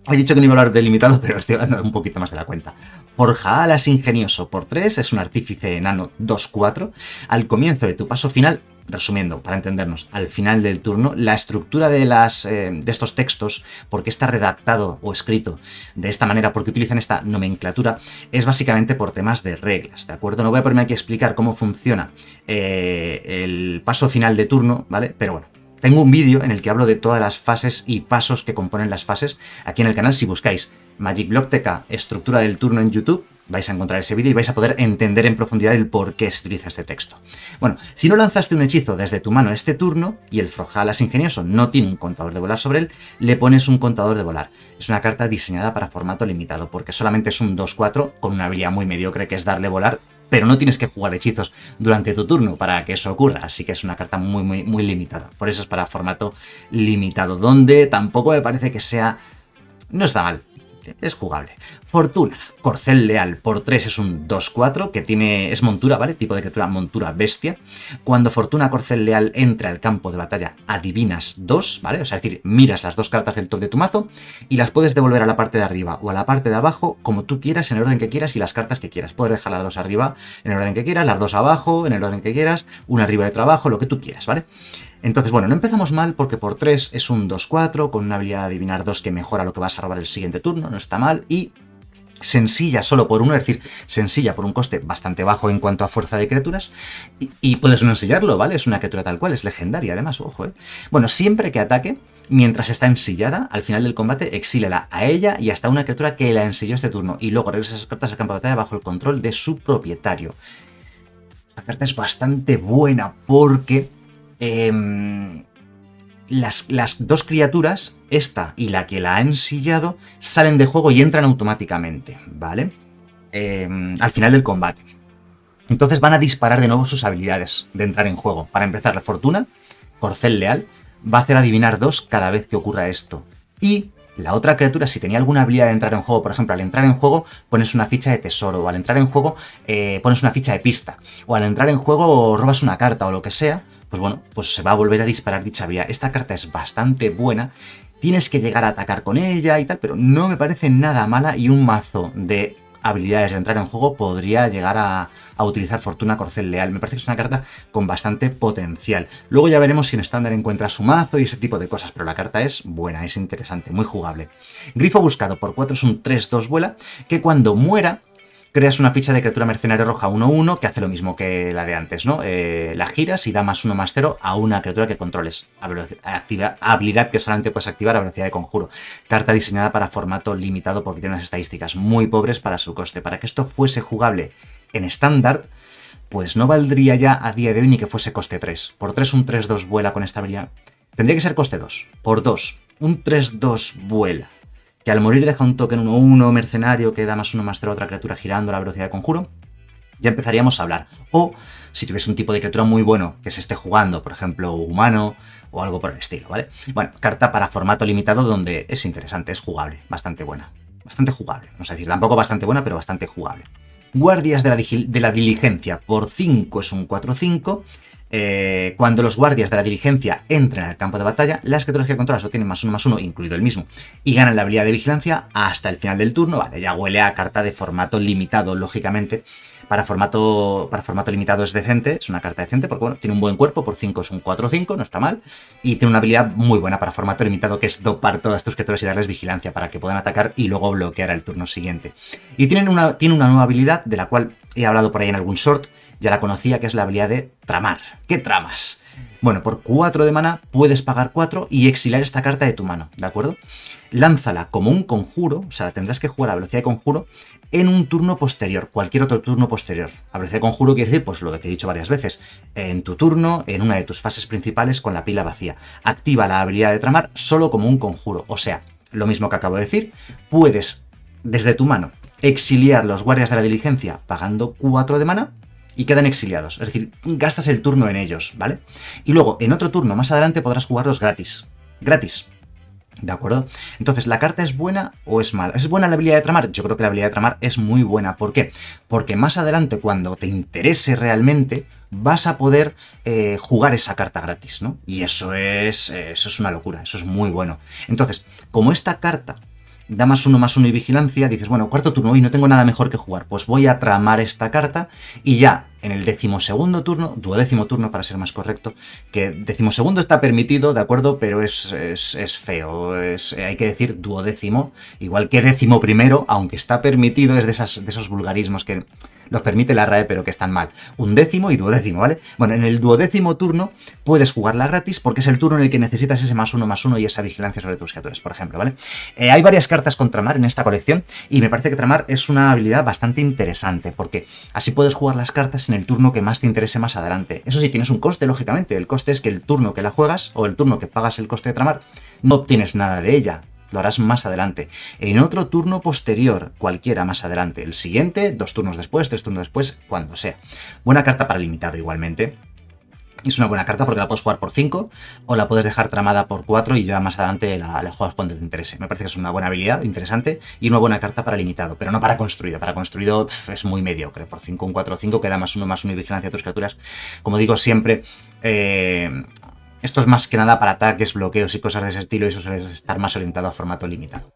S1: He dicho que no iba a hablar delimitado, pero estoy hablando un poquito más de la cuenta. Forja Alas Ingenioso por 3 es un artífice enano 2-4. Al comienzo de tu paso final, resumiendo, para entendernos, al final del turno, la estructura de, las, eh, de estos textos, porque está redactado o escrito de esta manera, porque utilizan esta nomenclatura, es básicamente por temas de reglas, ¿de acuerdo? No voy a ponerme aquí a explicar cómo funciona eh, el paso final de turno, ¿vale? Pero bueno, tengo un vídeo en el que hablo de todas las fases y pasos que componen las fases aquí en el canal. Si buscáis Magic Block estructura del turno en YouTube, vais a encontrar ese vídeo y vais a poder entender en profundidad el por qué se utiliza este texto. Bueno, si no lanzaste un hechizo desde tu mano este turno y el Frojalas Ingenioso no tiene un contador de volar sobre él, le pones un contador de volar. Es una carta diseñada para formato limitado porque solamente es un 2-4 con una habilidad muy mediocre que es darle volar pero no tienes que jugar hechizos durante tu turno para que eso ocurra, así que es una carta muy, muy, muy limitada. Por eso es para formato limitado, donde tampoco me parece que sea... No está mal, es jugable. Fortuna, Corcel Leal por 3 es un 2-4 que tiene, es montura, ¿vale? Tipo de criatura montura bestia. Cuando Fortuna Corcel Leal entra al campo de batalla, adivinas 2, ¿vale? O sea, es decir, miras las dos cartas del top de tu mazo y las puedes devolver a la parte de arriba o a la parte de abajo como tú quieras, en el orden que quieras y las cartas que quieras. Puedes dejar las dos arriba en el orden que quieras, las dos abajo, en el orden que quieras, una arriba de trabajo, lo que tú quieras, ¿vale? Entonces, bueno, no empezamos mal porque por 3 es un 2-4, con una habilidad adivinar 2 que mejora lo que vas a robar el siguiente turno, no está mal, y sencilla solo por uno, es decir, sencilla por un coste bastante bajo en cuanto a fuerza de criaturas, y, puedes no ensillarlo, ¿vale? Es una criatura tal cual, es legendaria además, ojo, ¿eh? Bueno, siempre que ataque, mientras está ensillada, al final del combate exílala a ella y hasta una criatura que la ensilló este turno, y luego regresa esas cartas al campo de batalla bajo el control de su propietario. Esta carta es bastante buena porque Em, las, dos criaturas, esta y la que la ha ensillado, salen de juego y entran automáticamente, ¿vale? Em, al final del combate. Entonces van a disparar de nuevo sus habilidades de entrar en juego. Para empezar, la fortuna, corcel leal, va a hacer adivinar dos cada vez que ocurra esto. Y la otra criatura, si tenía alguna habilidad de entrar en juego, por ejemplo, al entrar en juego pones una ficha de tesoro, o al entrar en juego eh, pones una ficha de pista, o al entrar en juego robas una carta o lo que sea, pues bueno, pues se va a volver a disparar dicha vía. Esta carta es bastante buena, tienes que llegar a atacar con ella y tal, pero no me parece nada mala y un mazo de habilidades de entrar en juego podría llegar a, utilizar Fortuna Corcel Leal. Me parece que es una carta con bastante potencial. Luego ya veremos si en estándar encuentra su mazo y ese tipo de cosas, pero la carta es buena, es interesante, muy jugable. Grifo buscado por 4 es un 3-2 vuela, que cuando muera creas una ficha de criatura mercenario roja 1-1 que hace lo mismo que la de antes, ¿no? Eh, la giras y da más 1 más 0 a una criatura que controles. Activa, habilidad que solamente puedes activar a velocidad de conjuro. Carta diseñada para formato limitado porque tiene unas estadísticas muy pobres para su coste. Para que esto fuese jugable en estándar, pues no valdría ya a día de hoy ni que fuese coste 3. Por 3 un 3-2 vuela con esta habilidad. Tendría que ser coste 2. Por 2. Un 3-2 vuela que al morir deja un token 1-1 mercenario que da más 1 más a otra criatura girando a la velocidad de conjuro, ya empezaríamos a hablar. O si tuviese un tipo de criatura muy bueno que se esté jugando, por ejemplo, humano o algo por el estilo, ¿vale? Bueno, carta para formato limitado donde es interesante, es jugable, bastante buena. Bastante jugable, vamos a decir, tampoco bastante buena, pero bastante jugable. Guardias de la, de la Diligencia por 5 es un 4-5 eh, cuando los guardias de la diligencia entran al campo de batalla, las criaturas que controlas tienen más uno más uno, incluido el mismo, y ganan la habilidad de vigilancia hasta el final del turno. Vale, ya huele a carta de formato limitado, lógicamente, para formato, para formato limitado es decente, es una carta decente, porque bueno, tiene un buen cuerpo, por 5 es un 4-5, no está mal, y tiene una habilidad muy buena para formato limitado, que es dopar todas tus criaturas y darles vigilancia para que puedan atacar y luego bloquear al turno siguiente. Y tienen una, tiene una nueva habilidad, de la cual he hablado por ahí en algún short, ya la conocía, que es la habilidad de tramar. ¿Qué tramas? Bueno, por 4 de mana puedes pagar 4 y exilar esta carta de tu mano, ¿de acuerdo? lánzala como un conjuro, o sea, la tendrás que jugar a velocidad de conjuro en un turno posterior, cualquier otro turno posterior. A velocidad de conjuro quiere decir, pues lo que he dicho varias veces, en tu turno, en una de tus fases principales con la pila vacía. Activa la habilidad de tramar solo como un conjuro, o sea, lo mismo que acabo de decir, puedes desde tu mano exiliar los guardias de la diligencia pagando 4 de mana y quedan exiliados, es decir, gastas el turno en ellos, ¿vale? Y luego, en otro turno más adelante podrás jugarlos gratis. Gratis, ¿De acuerdo? Entonces, ¿la carta es buena o es mala? ¿Es buena la habilidad de tramar? Yo creo que la habilidad de tramar es muy buena. ¿Por qué? Porque más adelante, cuando te interese realmente, vas a poder eh, jugar esa carta gratis, ¿no? Y eso es, eso es una locura, eso es muy bueno. Entonces, como esta carta da más uno, más uno y vigilancia, dices, bueno, cuarto turno, y no tengo nada mejor que jugar, pues voy a tramar esta carta y ya en el decimosegundo turno, duodécimo turno para ser más correcto, que decimosegundo está permitido, de acuerdo, pero es, feo, es, eh, hay que decir duodécimo, igual que décimo primero, aunque está permitido, es de, esas, de esos vulgarismos que los permite la RAE pero que están mal. Un décimo y duodécimo, ¿vale? Bueno, en el duodécimo turno puedes jugarla gratis porque es el turno en el que necesitas ese más uno más uno y esa vigilancia sobre tus criaturas, por ejemplo, ¿vale? Eh, hay varias cartas con Tramar en esta colección y me parece que Tramar es una habilidad bastante interesante porque así puedes jugar las cartas sin el turno que más te interese más adelante. Eso sí, tienes un coste, lógicamente. El coste es que el turno que la juegas o el turno que pagas el coste de tramar, no obtienes nada de ella. Lo harás más adelante. En otro turno posterior, cualquiera más adelante. El siguiente, dos turnos después, tres turnos después, cuando sea. Buena carta para limitado igualmente. Es una buena carta porque la puedes jugar por 5 o la puedes dejar tramada por 4 y ya más adelante la, la, juegas cuando te interese. Me parece que es una buena habilidad, interesante, y una buena carta para limitado, pero no para construido. Para construido es muy mediocre. Por 5, un 4 5 queda más 1, más 1 y vigilancia a tus criaturas. Como digo siempre, eh, esto es más que nada para ataques, bloqueos y cosas de ese estilo, y eso suele estar más orientado a formato limitado.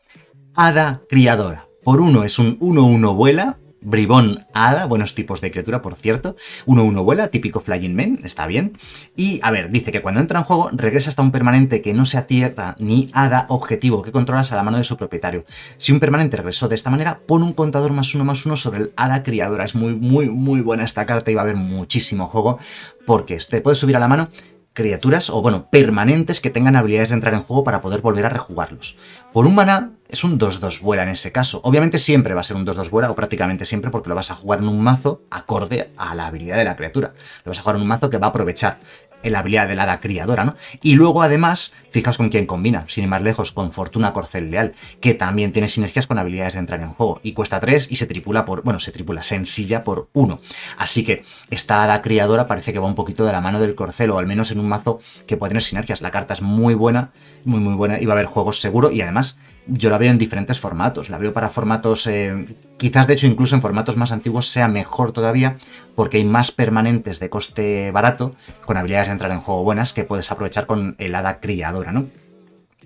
S1: Hada Criadora. Por uno es un 1-1 vuela, Bribón Hada, buenos tipos de criatura, por cierto. 1-1 vuela, típico Flying Men, está bien. Y, a ver, dice que cuando entra en juego, regresa hasta un permanente que no sea tierra ni hada objetivo que controlas a la mano de su propietario. Si un permanente regresó de esta manera, pone un contador más uno más uno sobre el hada criadora. Es muy, muy, muy buena esta carta y va a haber muchísimo juego porque te puedes subir a la mano criaturas o, bueno, permanentes que tengan habilidades de entrar en juego para poder volver a rejugarlos. Por un maná es un 2-2 vuela en ese caso. Obviamente siempre va a ser un 2-2 vuela, o prácticamente siempre, porque lo vas a jugar en un mazo acorde a la habilidad de la criatura. Lo vas a jugar en un mazo que va a aprovechar la habilidad de la hada criadora, ¿no? Y luego, además, fijaos con quién combina, sin ir más lejos, con Fortuna Corcel Leal, que también tiene sinergias con habilidades de entrar en juego, y cuesta 3 y se tripula por, bueno, se tripula, sencilla por 1. Así que esta hada criadora parece que va un poquito de la mano del Corcel, o al menos en un mazo que puede tener sinergias. La carta es muy buena, muy muy buena, y va a haber juegos seguro, y además yo la veo en diferentes formatos. La veo para formatos, eh, quizás de hecho incluso en formatos más antiguos sea mejor todavía, porque hay más permanentes de coste barato, con habilidades de entrar en juego buenas, que puedes aprovechar con el hada criadora, ¿no?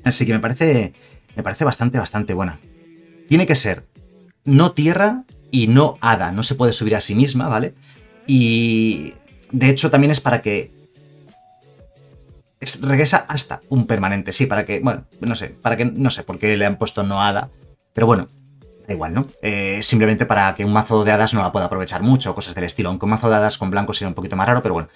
S1: Así que me parece, me parece bastante, bastante buena. Tiene que ser no tierra y no hada, no se puede subir a sí misma, ¿vale? Y de hecho también es para que regresa hasta un permanente, sí, para que, bueno, no sé, para que, no sé por qué le han puesto no hada, pero bueno, da igual, ¿no? Eh, simplemente para que un mazo de hadas no la pueda aprovechar mucho, cosas del estilo, aunque un mazo de hadas con blanco sería un poquito más raro, pero bueno.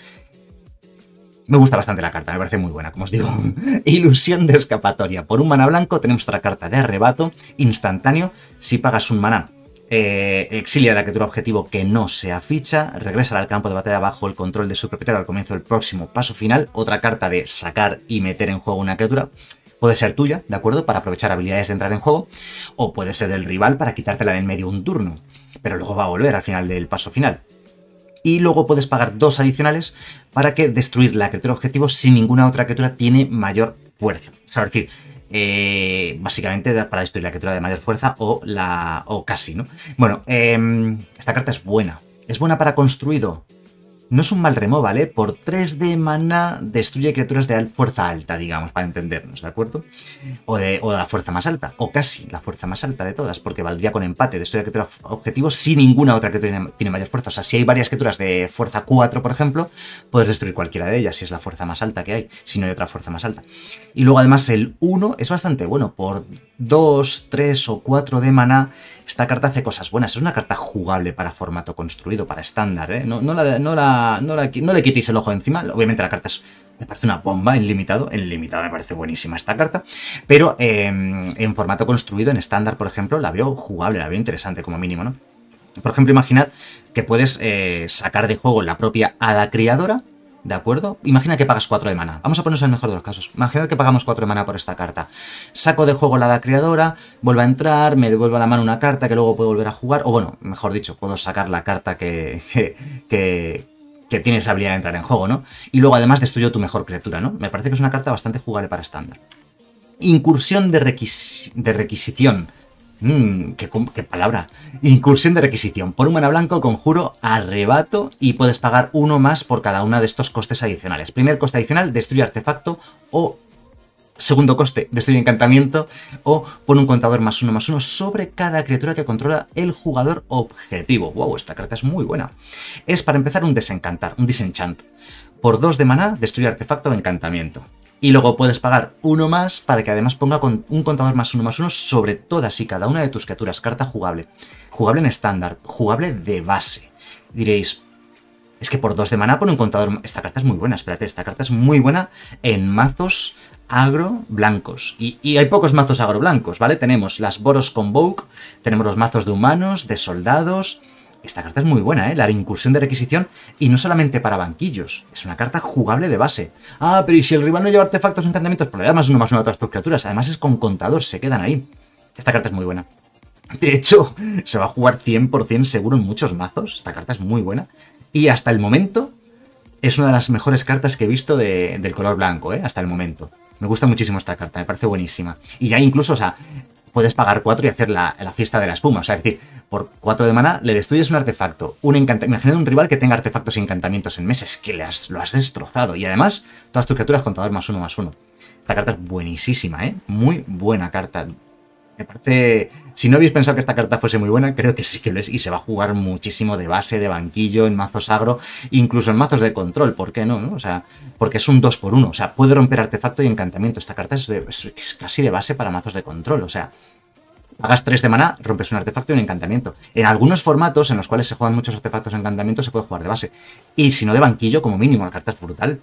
S1: Me gusta bastante la carta, me parece muy buena, como os digo. Ilusión de escapatoria. Por un mana blanco tenemos otra carta de arrebato instantáneo si pagas un mana. Eh, exilia a la criatura objetivo que no sea ficha, regresa al campo de batalla bajo el control de su propietario al comienzo del próximo paso final, otra carta de sacar y meter en juego una criatura, puede ser tuya, ¿de acuerdo? Para aprovechar habilidades de entrar en juego, o puede ser del rival para quitártela de en medio un turno, pero luego va a volver al final del paso final. Y luego puedes pagar dos adicionales para que destruir la criatura objetivo si ninguna otra criatura tiene mayor fuerza. O sea, es decir, eh, básicamente para destruir la criatura de mayor fuerza o la o casi, ¿no? Bueno, em, esta carta es buena. Es buena para construido, no es un mal remo, ¿vale? Por 3 de mana destruye criaturas de fuerza alta, digamos, para entendernos, ¿de acuerdo? O de, la fuerza más alta, o casi la fuerza más alta de todas, porque valdría con empate, destruir criaturas objetivos sin ninguna otra criatura tiene, tiene mayor fuerza. O sea, si hay varias criaturas de fuerza 4, por ejemplo, puedes destruir cualquiera de ellas, si es la fuerza más alta que hay, si no hay otra fuerza más alta. Y luego además el 1 es bastante bueno, por 2, 3 o 4 de maná, esta carta hace cosas buenas. Es una carta jugable para formato construido, para estándar. ¿eh? No, no, la, la, no, le quitéis el ojo encima. Obviamente la carta me parece una bomba en limitado. En me parece buenísima esta carta. Pero em, en formato construido, en estándar, por ejemplo, la veo jugable, la veo interesante como mínimo, ¿no? Por ejemplo, imaginad que puedes eh, sacar de juego la propia hada criadora ¿de acuerdo? Imagina que pagas 4 de mana. Vamos a ponernos en el mejor de los casos. Imagina que pagamos 4 de mana por esta carta. Saco de juego la da creadora, vuelvo a entrar, me devuelvo a la mano una carta que luego puedo volver a jugar. O bueno, mejor dicho, puedo sacar la carta que, que, que habilidad de entrar en juego, ¿no? Y luego además destruyo tu mejor criatura, ¿no? Me parece que es una carta bastante jugable para estándar. Incursión de, de requisición. Mmm, qué, palabra. Incursión de requisición. Por un mana blanco, conjuro, arrebato y puedes pagar uno más por cada uno de estos costes adicionales. Primer coste adicional, destruye artefacto o Segundo coste, destruye encantamiento o pon un contador más uno más uno sobre cada criatura que controla el jugador objetivo. ¡Wow! Esta carta es muy buena. Es para empezar un desencantar, un disenchant. Por dos de maná, destruye artefacto de encantamiento y luego puedes pagar uno más para que además ponga con un contador más uno más uno sobre todas y cada una de tus criaturas. Carta jugable. Jugable en estándar, jugable de base. Diréis, es que por dos de mana pone un contador... Esta carta es muy buena, espérate, esta carta es muy buena en mazos agro blancos. Y, hay pocos mazos agro blancos, ¿vale? Tenemos las Boros Convoke, tenemos los mazos de humanos, de soldados, esta carta es muy buena, ¿eh? La incursión de requisición, y no solamente para banquillos. Es una carta jugable de base. Ah, pero ¿y si el rival no lleva artefactos o encantamientos? Pues le da más uno más uno a todas tus criaturas. Además es con contados, se quedan ahí. Esta carta es muy buena. De hecho, se va a jugar 100% seguro en muchos mazos. Esta carta es muy buena. Y hasta el momento, es una de las mejores cartas que he visto del color blanco, ¿eh? Hasta el momento. Me gusta muchísimo esta carta, me parece buenísima. Y ya incluso, o sea, puedes pagar 4 y hacer la, fiesta de la espuma. O sea, es decir, por 4 de mana le destruyes un artefacto, un encantamiento. Imagina un rival que tenga artefactos y encantamientos en meses, que le has, lo has destrozado. Y además, todas tus criaturas contador más uno más uno. Esta carta es buenísima, ¿eh? Muy buena carta. Me si no habéis pensado que esta carta fuese muy buena, creo que sí que lo es y se va a jugar muchísimo de base, de banquillo, en mazos agro, incluso en mazos de control, ¿por qué no? O sea, porque es un 2 x 1 o sea, puede romper artefacto y encantamiento. Esta carta es, casi de base para mazos de control, o sea, Hagas 3 de maná, rompes un artefacto y un encantamiento. En algunos formatos en los cuales se juegan muchos artefactos y encantamientos se puede jugar de base. Y si no de banquillo, como mínimo, la carta es brutal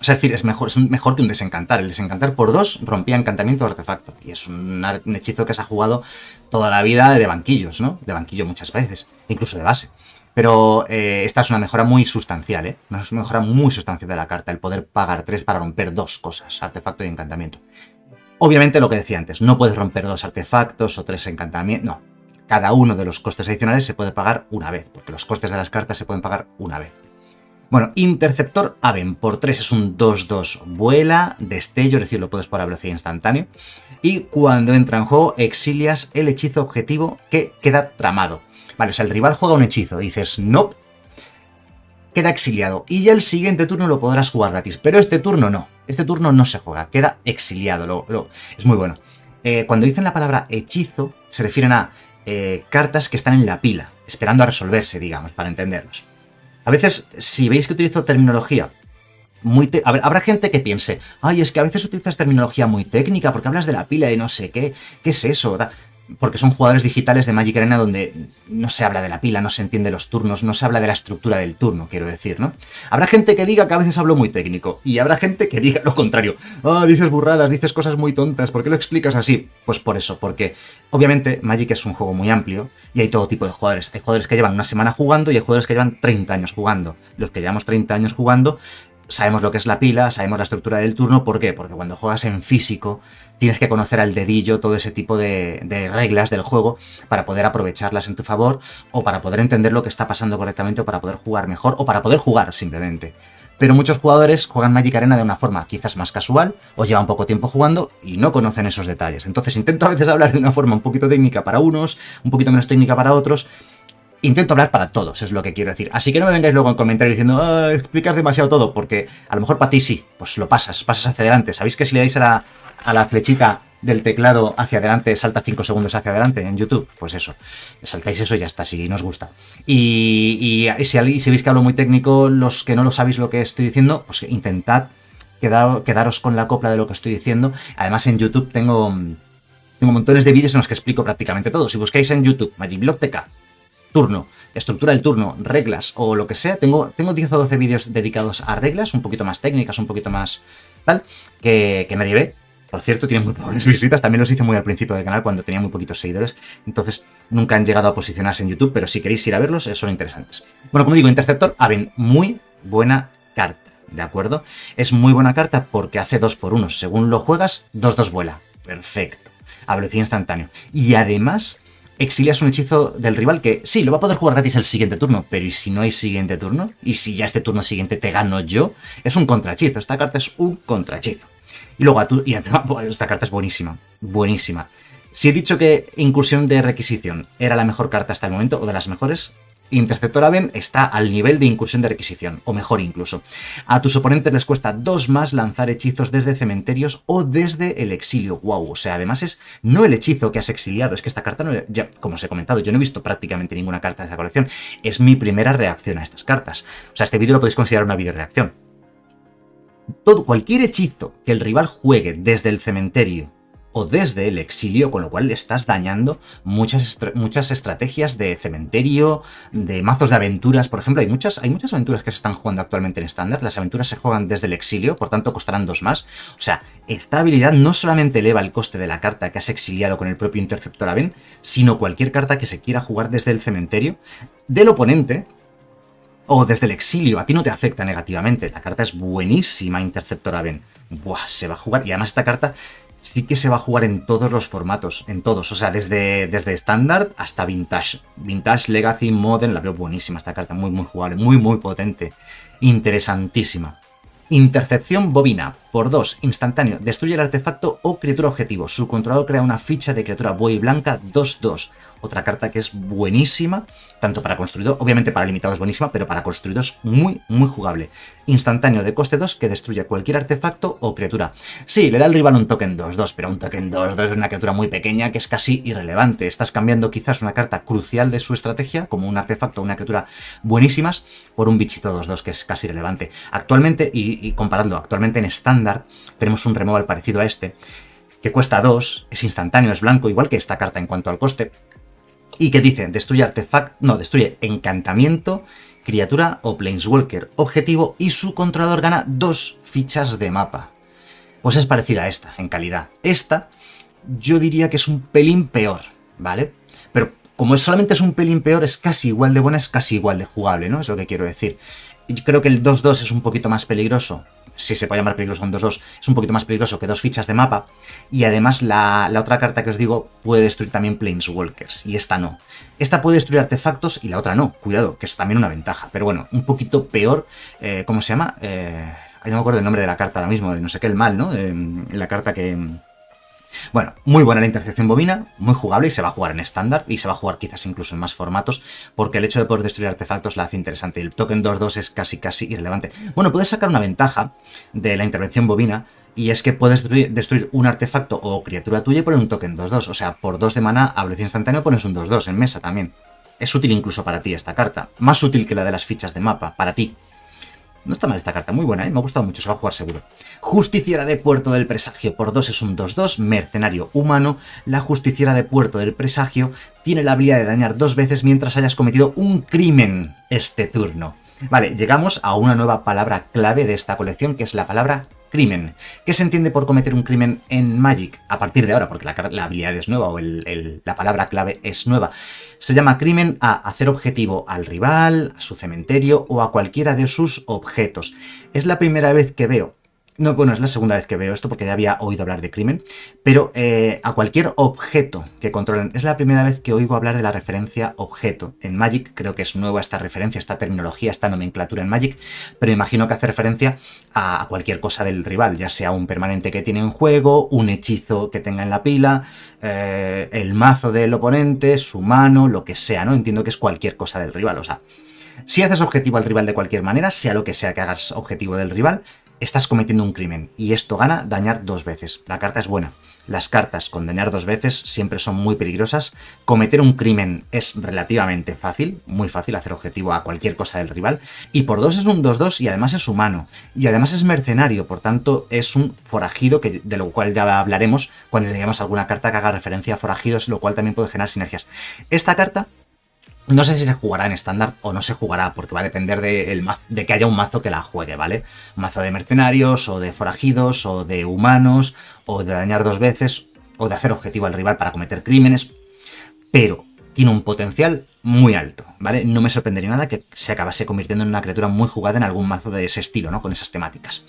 S1: es decir, es mejor, es mejor que un desencantar. El desencantar por dos rompía encantamiento o artefacto. Y es un, hechizo que se ha jugado toda la vida de banquillos, ¿no? De banquillo muchas veces, incluso de base. Pero eh, esta es una mejora muy sustancial, ¿eh? Una mejora muy sustancial de la carta, el poder pagar tres para romper dos cosas, artefacto y encantamiento. Obviamente lo que decía antes, no puedes romper dos artefactos o tres encantamientos, no. Cada uno de los costes adicionales se puede pagar una vez, porque los costes de las cartas se pueden pagar una vez. Bueno, Interceptor Aven por 3 es un 2-2, vuela, destello, es decir, lo puedes por a velocidad instantánea. Y cuando entra en juego, exilias el hechizo objetivo que queda tramado. Vale, o sea, el rival juega un hechizo, dices nope, queda exiliado. Y ya el siguiente turno lo podrás jugar gratis, pero este turno no, este turno no se juega, queda exiliado, es muy bueno. Eh, cuando dicen la palabra hechizo, se refieren a eh, cartas que están en la pila, esperando a resolverse, digamos, para entendernos a veces, si veis que utilizo terminología muy técnica... a ver, habrá gente que piense, ay, es que a veces utilizas terminología muy técnica porque hablas de la pila y no sé qué, ¿qué es eso? porque son jugadores digitales de Magic Arena donde no se habla de la pila, no se entiende los turnos, no se habla de la estructura del turno, quiero decir, ¿no? Habrá gente que diga que a veces hablo muy técnico y habrá gente que diga lo contrario. Ah, dices burradas, dices cosas muy tontas, ¿por qué lo explicas así? Pues por eso, porque obviamente Magic es un juego muy amplio y hay todo tipo de jugadores. Hay jugadores que llevan una semana jugando y hay jugadores que llevan 30 años jugando. Los que llevamos 30 años jugando sabemos lo que es la pila, sabemos la estructura del turno. ¿Por qué? Porque cuando juegas en físico tienes que conocer al dedillo todo ese tipo de, reglas del juego para poder aprovecharlas en tu favor o para poder entender lo que está pasando correctamente o para poder jugar mejor o para poder jugar simplemente. Pero muchos jugadores juegan Magic Arena de una forma quizás más casual o llevan poco tiempo jugando y no conocen esos detalles. Entonces intento a veces hablar de una forma un poquito técnica para unos, un poquito menos técnica para otros intento hablar para todos, es lo que quiero decir. Así que no me vengáis luego en comentarios diciendo, ah, explicas demasiado todo, porque a lo mejor para ti sí, pues lo pasas, pasas hacia adelante. ¿Sabéis que si le dais a la, flechita del teclado hacia adelante, salta 5 segundos hacia adelante en YouTube. Pues eso, saltáis eso y ya está, si nos gusta. Y, si, veis que hablo muy técnico, los que no lo sabéis lo que estoy diciendo, pues intentad quedar, quedaros con la copla de lo que estoy diciendo. Además en YouTube tengo, tengo montones de vídeos en los que explico prácticamente todo. Si buscáis en YouTube Magic turno, estructura del turno, reglas o lo que sea. Tengo, tengo 10 o 12 vídeos dedicados a reglas, un poquito más técnicas, un poquito más tal, que, que nadie ve. Por cierto, tienen muy pocas visitas. También los hice muy al principio del canal cuando tenía muy poquitos seguidores. Entonces, nunca han llegado a posicionarse en YouTube, pero si queréis ir a verlos, eh, son interesantes. Bueno, como digo, Interceptor, Aven, muy buena carta, ¿de acuerdo? Es muy buena carta porque hace 2 por 1 Según lo juegas, 2-2 vuela. Perfecto. A velocidad instantáneo. Y además exilias un hechizo del rival que sí, lo va a poder jugar gratis el siguiente turno, pero ¿y si no hay siguiente turno? ¿Y si ya este turno siguiente te gano yo? Es un contrahechizo, esta carta es un contrahechizo. Y luego a tu, y esta carta es buenísima, buenísima. Si he dicho que Incursión de Requisición era la mejor carta hasta el momento, o de las mejores, Interceptor Aven está al nivel de incursión de requisición, o mejor incluso. A tus oponentes les cuesta dos más lanzar hechizos desde cementerios o desde el exilio. Wow, o sea, además es no el hechizo que has exiliado, es que esta carta, no, ya, como os he comentado, yo no he visto prácticamente ninguna carta de esta colección. Es mi primera reacción a estas cartas. O sea, este vídeo lo podéis considerar una videoreacción. Todo, cualquier hechizo que el rival juegue desde el cementerio o desde el exilio, con lo cual le estás dañando muchas, muchas estrategias de cementerio, de mazos de aventuras, por ejemplo. Hay muchas, hay muchas aventuras que se están jugando actualmente en estándar. Las aventuras se juegan desde el exilio, por tanto costarán dos más. O sea, esta habilidad no solamente eleva el coste de la carta que has exiliado con el propio interceptor Aven, sino cualquier carta que se quiera jugar desde el cementerio del oponente, o desde el exilio, a ti no te afecta negativamente. La carta es buenísima, Interceptor Aven. Buah, se va a jugar. Y además esta carta sí que se va a jugar en todos los formatos, en todos, o sea, desde, desde hasta Vintage. Vintage, Legacy, Modern, la veo buenísima esta carta, muy, muy jugable, muy, muy potente, interesantísima. Intercepción bobina. Por 2, instantáneo. Destruye el artefacto o criatura objetivo. Su controlador crea una ficha de criatura buey blanca 2-2 otra carta que es buenísima, tanto para construido, obviamente para limitado es buenísima, pero para construido es muy, muy jugable. Instantáneo de coste 2 que destruye cualquier artefacto o criatura. Sí, le da al rival un token 2-2, pero un token 2-2 es una criatura muy pequeña que es casi irrelevante. Estás cambiando quizás una carta crucial de su estrategia, como un artefacto o una criatura buenísimas, por un bichito 2-2 que es casi irrelevante. Actualmente, y, comparando actualmente en estándar tenemos un removal parecido a este, que cuesta 2, es instantáneo, es blanco, igual que esta carta en cuanto al coste, y que dice destruye artefacto, no, destruye encantamiento, criatura o planeswalker objetivo y su controlador gana dos fichas de mapa. Pues es parecida a esta en calidad. Esta yo diría que es un pelín peor, ¿vale? Pero como solamente es un pelín peor, es casi igual de buena, es casi igual de jugable, ¿no? Es lo que quiero decir. Creo que el 2-2 es un poquito más peligroso si se puede llamar peligroso en 2-2, es un poquito más peligroso que dos fichas de mapa. Y además la, otra carta que os digo puede destruir también Planeswalkers, y esta no. Esta puede destruir artefactos y la otra no, cuidado, que es también una ventaja. Pero bueno, un poquito peor, eh, ¿cómo se llama? Eh, no me acuerdo el nombre de la carta ahora mismo, no sé qué, el mal, ¿no? Eh, la carta que bueno, muy buena la intercepción bobina, muy jugable y se va a jugar en estándar y se va a jugar quizás incluso en más formatos porque el hecho de poder destruir artefactos la hace interesante y el token 2-2 es casi casi irrelevante. Bueno, puedes sacar una ventaja de la intervención bobina y es que puedes destruir, un artefacto o criatura tuya y un token 2-2, o sea, por 2 de mana a velocidad instantánea pones un 2-2 en mesa también. Es útil incluso para ti esta carta, más útil que la de las fichas de mapa, para ti, no está mal esta carta, muy buena, ¿eh? me ha gustado mucho, se va a jugar seguro. Justiciera de Puerto del Presagio por 2 es un 2-2, mercenario humano. La justiciera de Puerto del Presagio tiene la habilidad de dañar dos veces mientras hayas cometido un crimen este turno. Vale, llegamos a una nueva palabra clave de esta colección, que es la palabra crimen. ¿Qué se entiende por cometer un crimen en Magic a partir de ahora? Porque la, habilidad es nueva o la palabra clave es nueva. Se llama crimen a hacer objetivo al rival, a su cementerio o a cualquiera de sus objetos. Es la primera vez que veo no, bueno, es la segunda vez que veo esto porque ya había oído hablar de crimen, pero eh, a cualquier objeto que controlen. Es la primera vez que oigo hablar de la referencia objeto. En Magic creo que es nueva esta referencia, esta terminología, esta nomenclatura en Magic, pero imagino que hace referencia a cualquier cosa del rival, ya sea un permanente que tiene en juego, un hechizo que tenga en la pila, eh, el mazo del oponente, su mano, lo que sea, ¿no? Entiendo que es cualquier cosa del rival, o sea, si haces objetivo al rival de cualquier manera, sea lo que sea que hagas objetivo del rival, estás cometiendo un crimen y esto gana dañar dos veces. La carta es buena. Las cartas con dañar dos veces siempre son muy peligrosas. Cometer un crimen es relativamente fácil, muy fácil hacer objetivo a cualquier cosa del rival. Y por dos es un 2-2 y además es humano. Y además es mercenario, por tanto es un forajido, que, de lo cual ya hablaremos cuando tengamos alguna carta que haga referencia a forajidos, lo cual también puede generar sinergias. Esta carta no sé si se jugará en estándar o no se jugará, porque va a depender de, de que haya un mazo que la juegue, ¿vale? mazo de mercenarios, o de forajidos, o de humanos, o de dañar dos veces, o de hacer objetivo al rival para cometer crímenes. Pero tiene un potencial muy alto, ¿vale? No me sorprendería nada que se acabase convirtiendo en una criatura muy jugada en algún mazo de ese estilo, ¿no? Con esas temáticas.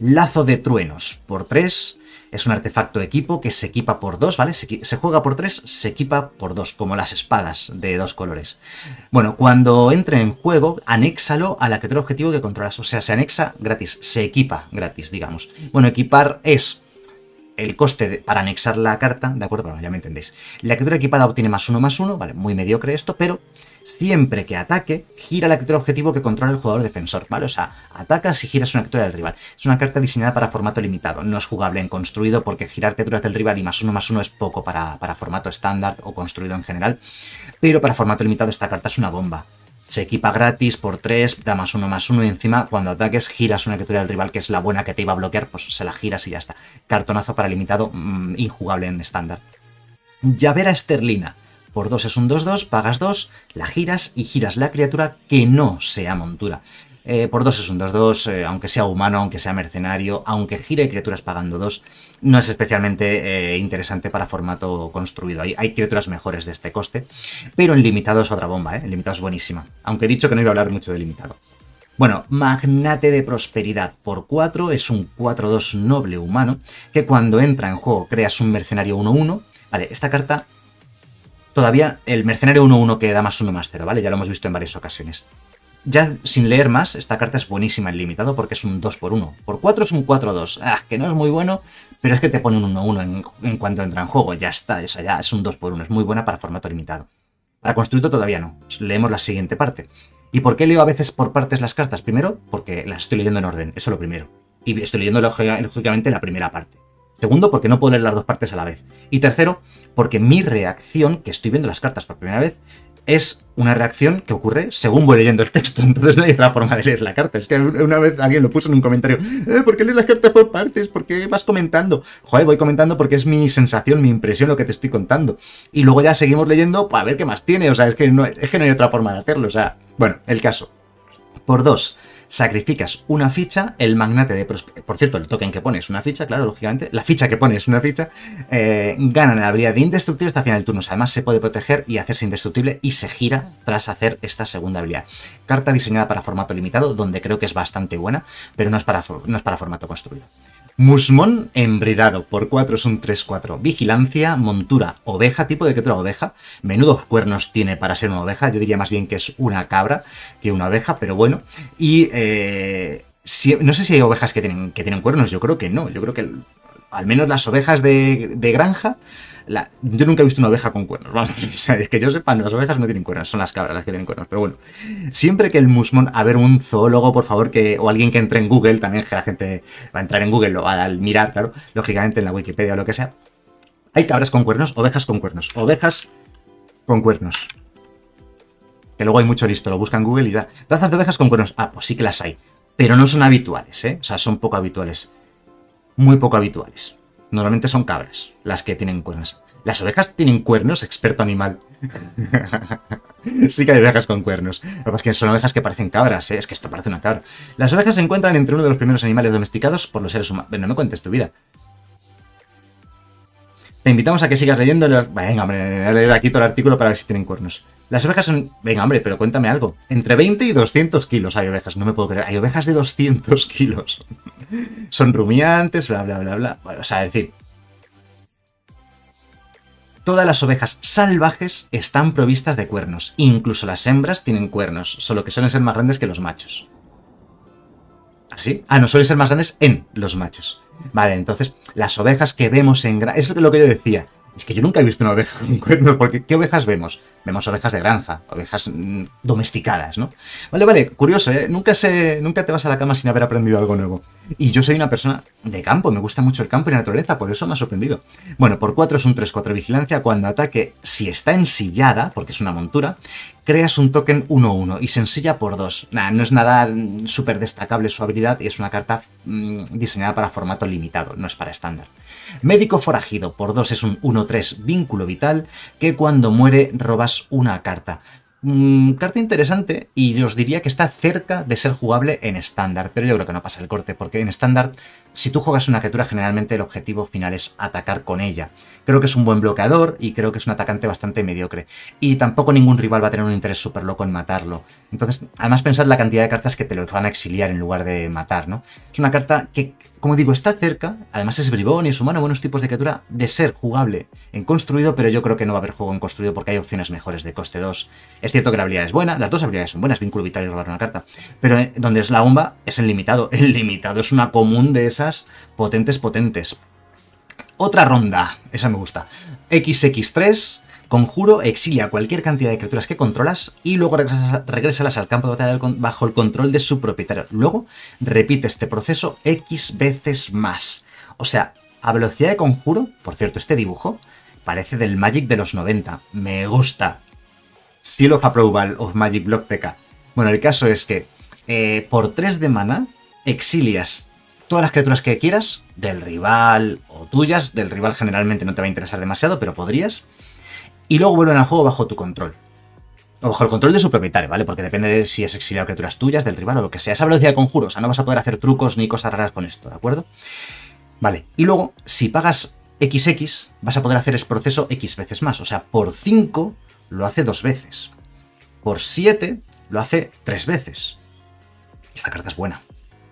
S1: Lazo de truenos, por tres es un artefacto equipo que se equipa por dos, ¿vale? Se, se, juega por tres, se equipa por dos, como las espadas de dos colores. Bueno, cuando entre en juego, anéxalo a la criatura objetivo que controlas. O sea, se anexa gratis, se equipa gratis, digamos. Bueno, equipar es el coste para anexar la carta, ¿de acuerdo? Bueno, ya me entendéis. La criatura equipada obtiene más uno, más uno, ¿vale? Muy mediocre esto, pero siempre que ataque, gira la criatura objetivo que controla el jugador defensor, ¿vale? O sea, atacas y giras una criatura del rival. Es una carta diseñada para formato limitado, no es jugable en construido porque girar criaturas del rival y más uno más uno es poco para, para formato estándar o construido en general, pero para formato limitado esta carta es una bomba. Se equipa gratis por 3, da más uno más uno y encima cuando ataques giras una criatura del rival que es la buena que te iba a bloquear, pues se la giras y ya está. Cartonazo para limitado, mm, injugable en estándar. Llavera esterlina por 2 es un 2-2, pagas 2, la giras y giras la criatura que no sea montura. Eh, por 2 es un 2-2, eh, aunque sea humano, aunque sea mercenario, aunque gire criaturas pagando 2, no es especialmente eh, interesante para formato construido. Hay, hay, criaturas mejores de este coste, pero en limitado es otra bomba, en limitado es buenísima. Aunque he dicho que no iba a hablar mucho de limitado. Bueno, Magnate de Prosperidad por 4 es un 4-2 noble humano que cuando entra en juego creas un mercenario 1-1. Vale, esta carta todavía el mercenario 1-1 que da más 1 más 0, ¿vale? Ya lo hemos visto en varias ocasiones. Ya sin leer más, esta carta es buenísima en limitado porque es un 2 por 1. Por 4 es un 4-2. Ah, que no es muy bueno, pero es que te pone un 1-1 en, cuanto entra en juego. Ya está, esa ya es un 2 por 1. Es muy buena para formato limitado. Para construido todavía no. Leemos la siguiente parte. ¿Y por qué leo a veces por partes las cartas? Primero, porque las estoy leyendo en orden. Eso es lo primero. Y estoy leyendo lógicamente la primera parte. Segundo, porque no puedo leer las dos partes a la vez. Y tercero, porque mi reacción, que estoy viendo las cartas por primera vez, es una reacción que ocurre según voy leyendo el texto. Entonces no hay otra forma de leer la carta. Es que una vez alguien lo puso en un comentario. Eh, ¿Por qué lees las cartas por partes? ¿Por qué vas comentando? Joder, voy comentando porque es mi sensación, mi impresión lo que te estoy contando. Y luego ya seguimos leyendo para pues, ver qué más tiene. O sea, que no, es que no hay otra forma de hacerlo. O sea, bueno, el caso. Por dos sacrificas una ficha, el magnate de por cierto, el token que pones es una ficha, claro, lógicamente, la ficha que pones es una ficha, eh, ganan la habilidad de indestructible hasta final del turno, además se puede proteger y hacerse indestructible y se gira tras hacer esta segunda habilidad. Carta diseñada para formato limitado, donde creo que es bastante buena, pero no es para, no es para formato construido. Musmón embridado por 4 es un 3-4. Vigilancia, montura, oveja, tipo de que otra oveja. Menudos cuernos tiene para ser una oveja. Yo diría más bien que es una cabra que una oveja, pero bueno. Y eh, no sé si hay ovejas que tienen, que tienen cuernos. Yo creo que no. Yo creo que al menos las ovejas de, de granja yo nunca he visto una oveja con cuernos, vamos, o sea, que yo sepa, las ovejas no tienen cuernos, son las cabras las que tienen cuernos, pero bueno, siempre que el musmón, a ver, un zoólogo, por favor, que, o alguien que entre en Google, también que la gente va a entrar en Google, lo va a mirar, claro, lógicamente en la Wikipedia o lo que sea, hay cabras con cuernos, ovejas con cuernos, ovejas con cuernos. Que luego hay mucho listo, lo buscan Google y da, razas de ovejas con cuernos, ah, pues sí que las hay, pero no son habituales, ¿eh? O sea, son poco habituales, muy poco habituales. Normalmente son cabras las que tienen cuernos. Las ovejas tienen cuernos, experto animal. sí que hay ovejas con cuernos. Lo que son ovejas que parecen cabras, ¿eh? es que esto parece una cabra. Las ovejas se encuentran entre uno de los primeros animales domesticados por los seres humanos. No me cuentes tu vida. Te invitamos a que sigas leyendo las... Venga, hombre, a leer aquí todo el artículo para ver si tienen cuernos. Las ovejas son... Venga, hombre, pero cuéntame algo. Entre 20 y 200 kilos hay ovejas, no me puedo creer. Hay ovejas de 200 kilos. son rumiantes, bla, bla, bla, bla. Bueno, o sea, decir... Todas las ovejas salvajes están provistas de cuernos. Incluso las hembras tienen cuernos, solo que suelen ser más grandes que los machos. ¿Así? ¿Ah, ah, no, suelen ser más grandes en los machos. Vale, entonces las ovejas que vemos en granja, es lo que yo decía, es que yo nunca he visto una oveja con cuernos, porque ¿qué ovejas vemos? Vemos ovejas de granja, ovejas mm, domesticadas, ¿no? Vale, vale, curioso, ¿eh? Nunca, se, nunca te vas a la cama sin haber aprendido algo nuevo. Y yo soy una persona de campo, me gusta mucho el campo y la naturaleza, por eso me ha sorprendido. Bueno, por 4 es un 3-4 vigilancia. Cuando ataque, si está ensillada, porque es una montura, creas un token 1-1 y se ensilla por 2. nada no es nada mm, súper destacable su habilidad y es una carta mm, diseñada para formato limitado, no es para estándar. Médico forajido por 2 es un 1-3 vínculo vital que cuando muere robas una carta. Mm, carta interesante y os diría que está cerca de ser jugable en estándar, pero yo creo que no pasa el corte, porque en estándar, si tú juegas una criatura, generalmente el objetivo final es atacar con ella. Creo que es un buen bloqueador y creo que es un atacante bastante mediocre. Y tampoco ningún rival va a tener un interés súper loco en matarlo. Entonces, además pensar la cantidad de cartas que te lo van a exiliar en lugar de matar, ¿no? Es una carta que como digo, está cerca, además es bribón y es humano, buenos tipos de criatura, de ser jugable en construido, pero yo creo que no va a haber juego en construido porque hay opciones mejores de coste 2. Es cierto que la habilidad es buena, las dos habilidades son buenas, vínculo vital y robar una carta, pero eh, donde es la bomba es el limitado. El limitado es una común de esas potentes potentes. Otra ronda, esa me gusta. XX3, Conjuro exilia cualquier cantidad de criaturas que controlas y luego las al campo de batalla bajo el control de su propietario. Luego repite este proceso X veces más. O sea, a velocidad de conjuro, por cierto, este dibujo parece del Magic de los 90. Me gusta. Seal of Approval of Magic Block TK. Bueno, el caso es que eh, por 3 de mana exilias todas las criaturas que quieras del rival o tuyas. Del rival generalmente no te va a interesar demasiado, pero podrías y luego vuelven al juego bajo tu control. O bajo el control de su propietario, ¿vale? Porque depende de si es exiliado criaturas tuyas, del rival o lo que sea. Esa velocidad de conjuro, o sea, no vas a poder hacer trucos ni cosas raras con esto, ¿de acuerdo? Vale, y luego, si pagas XX, vas a poder hacer ese proceso X veces más. O sea, por 5 lo hace dos veces. Por 7 lo hace tres veces. Esta carta es buena.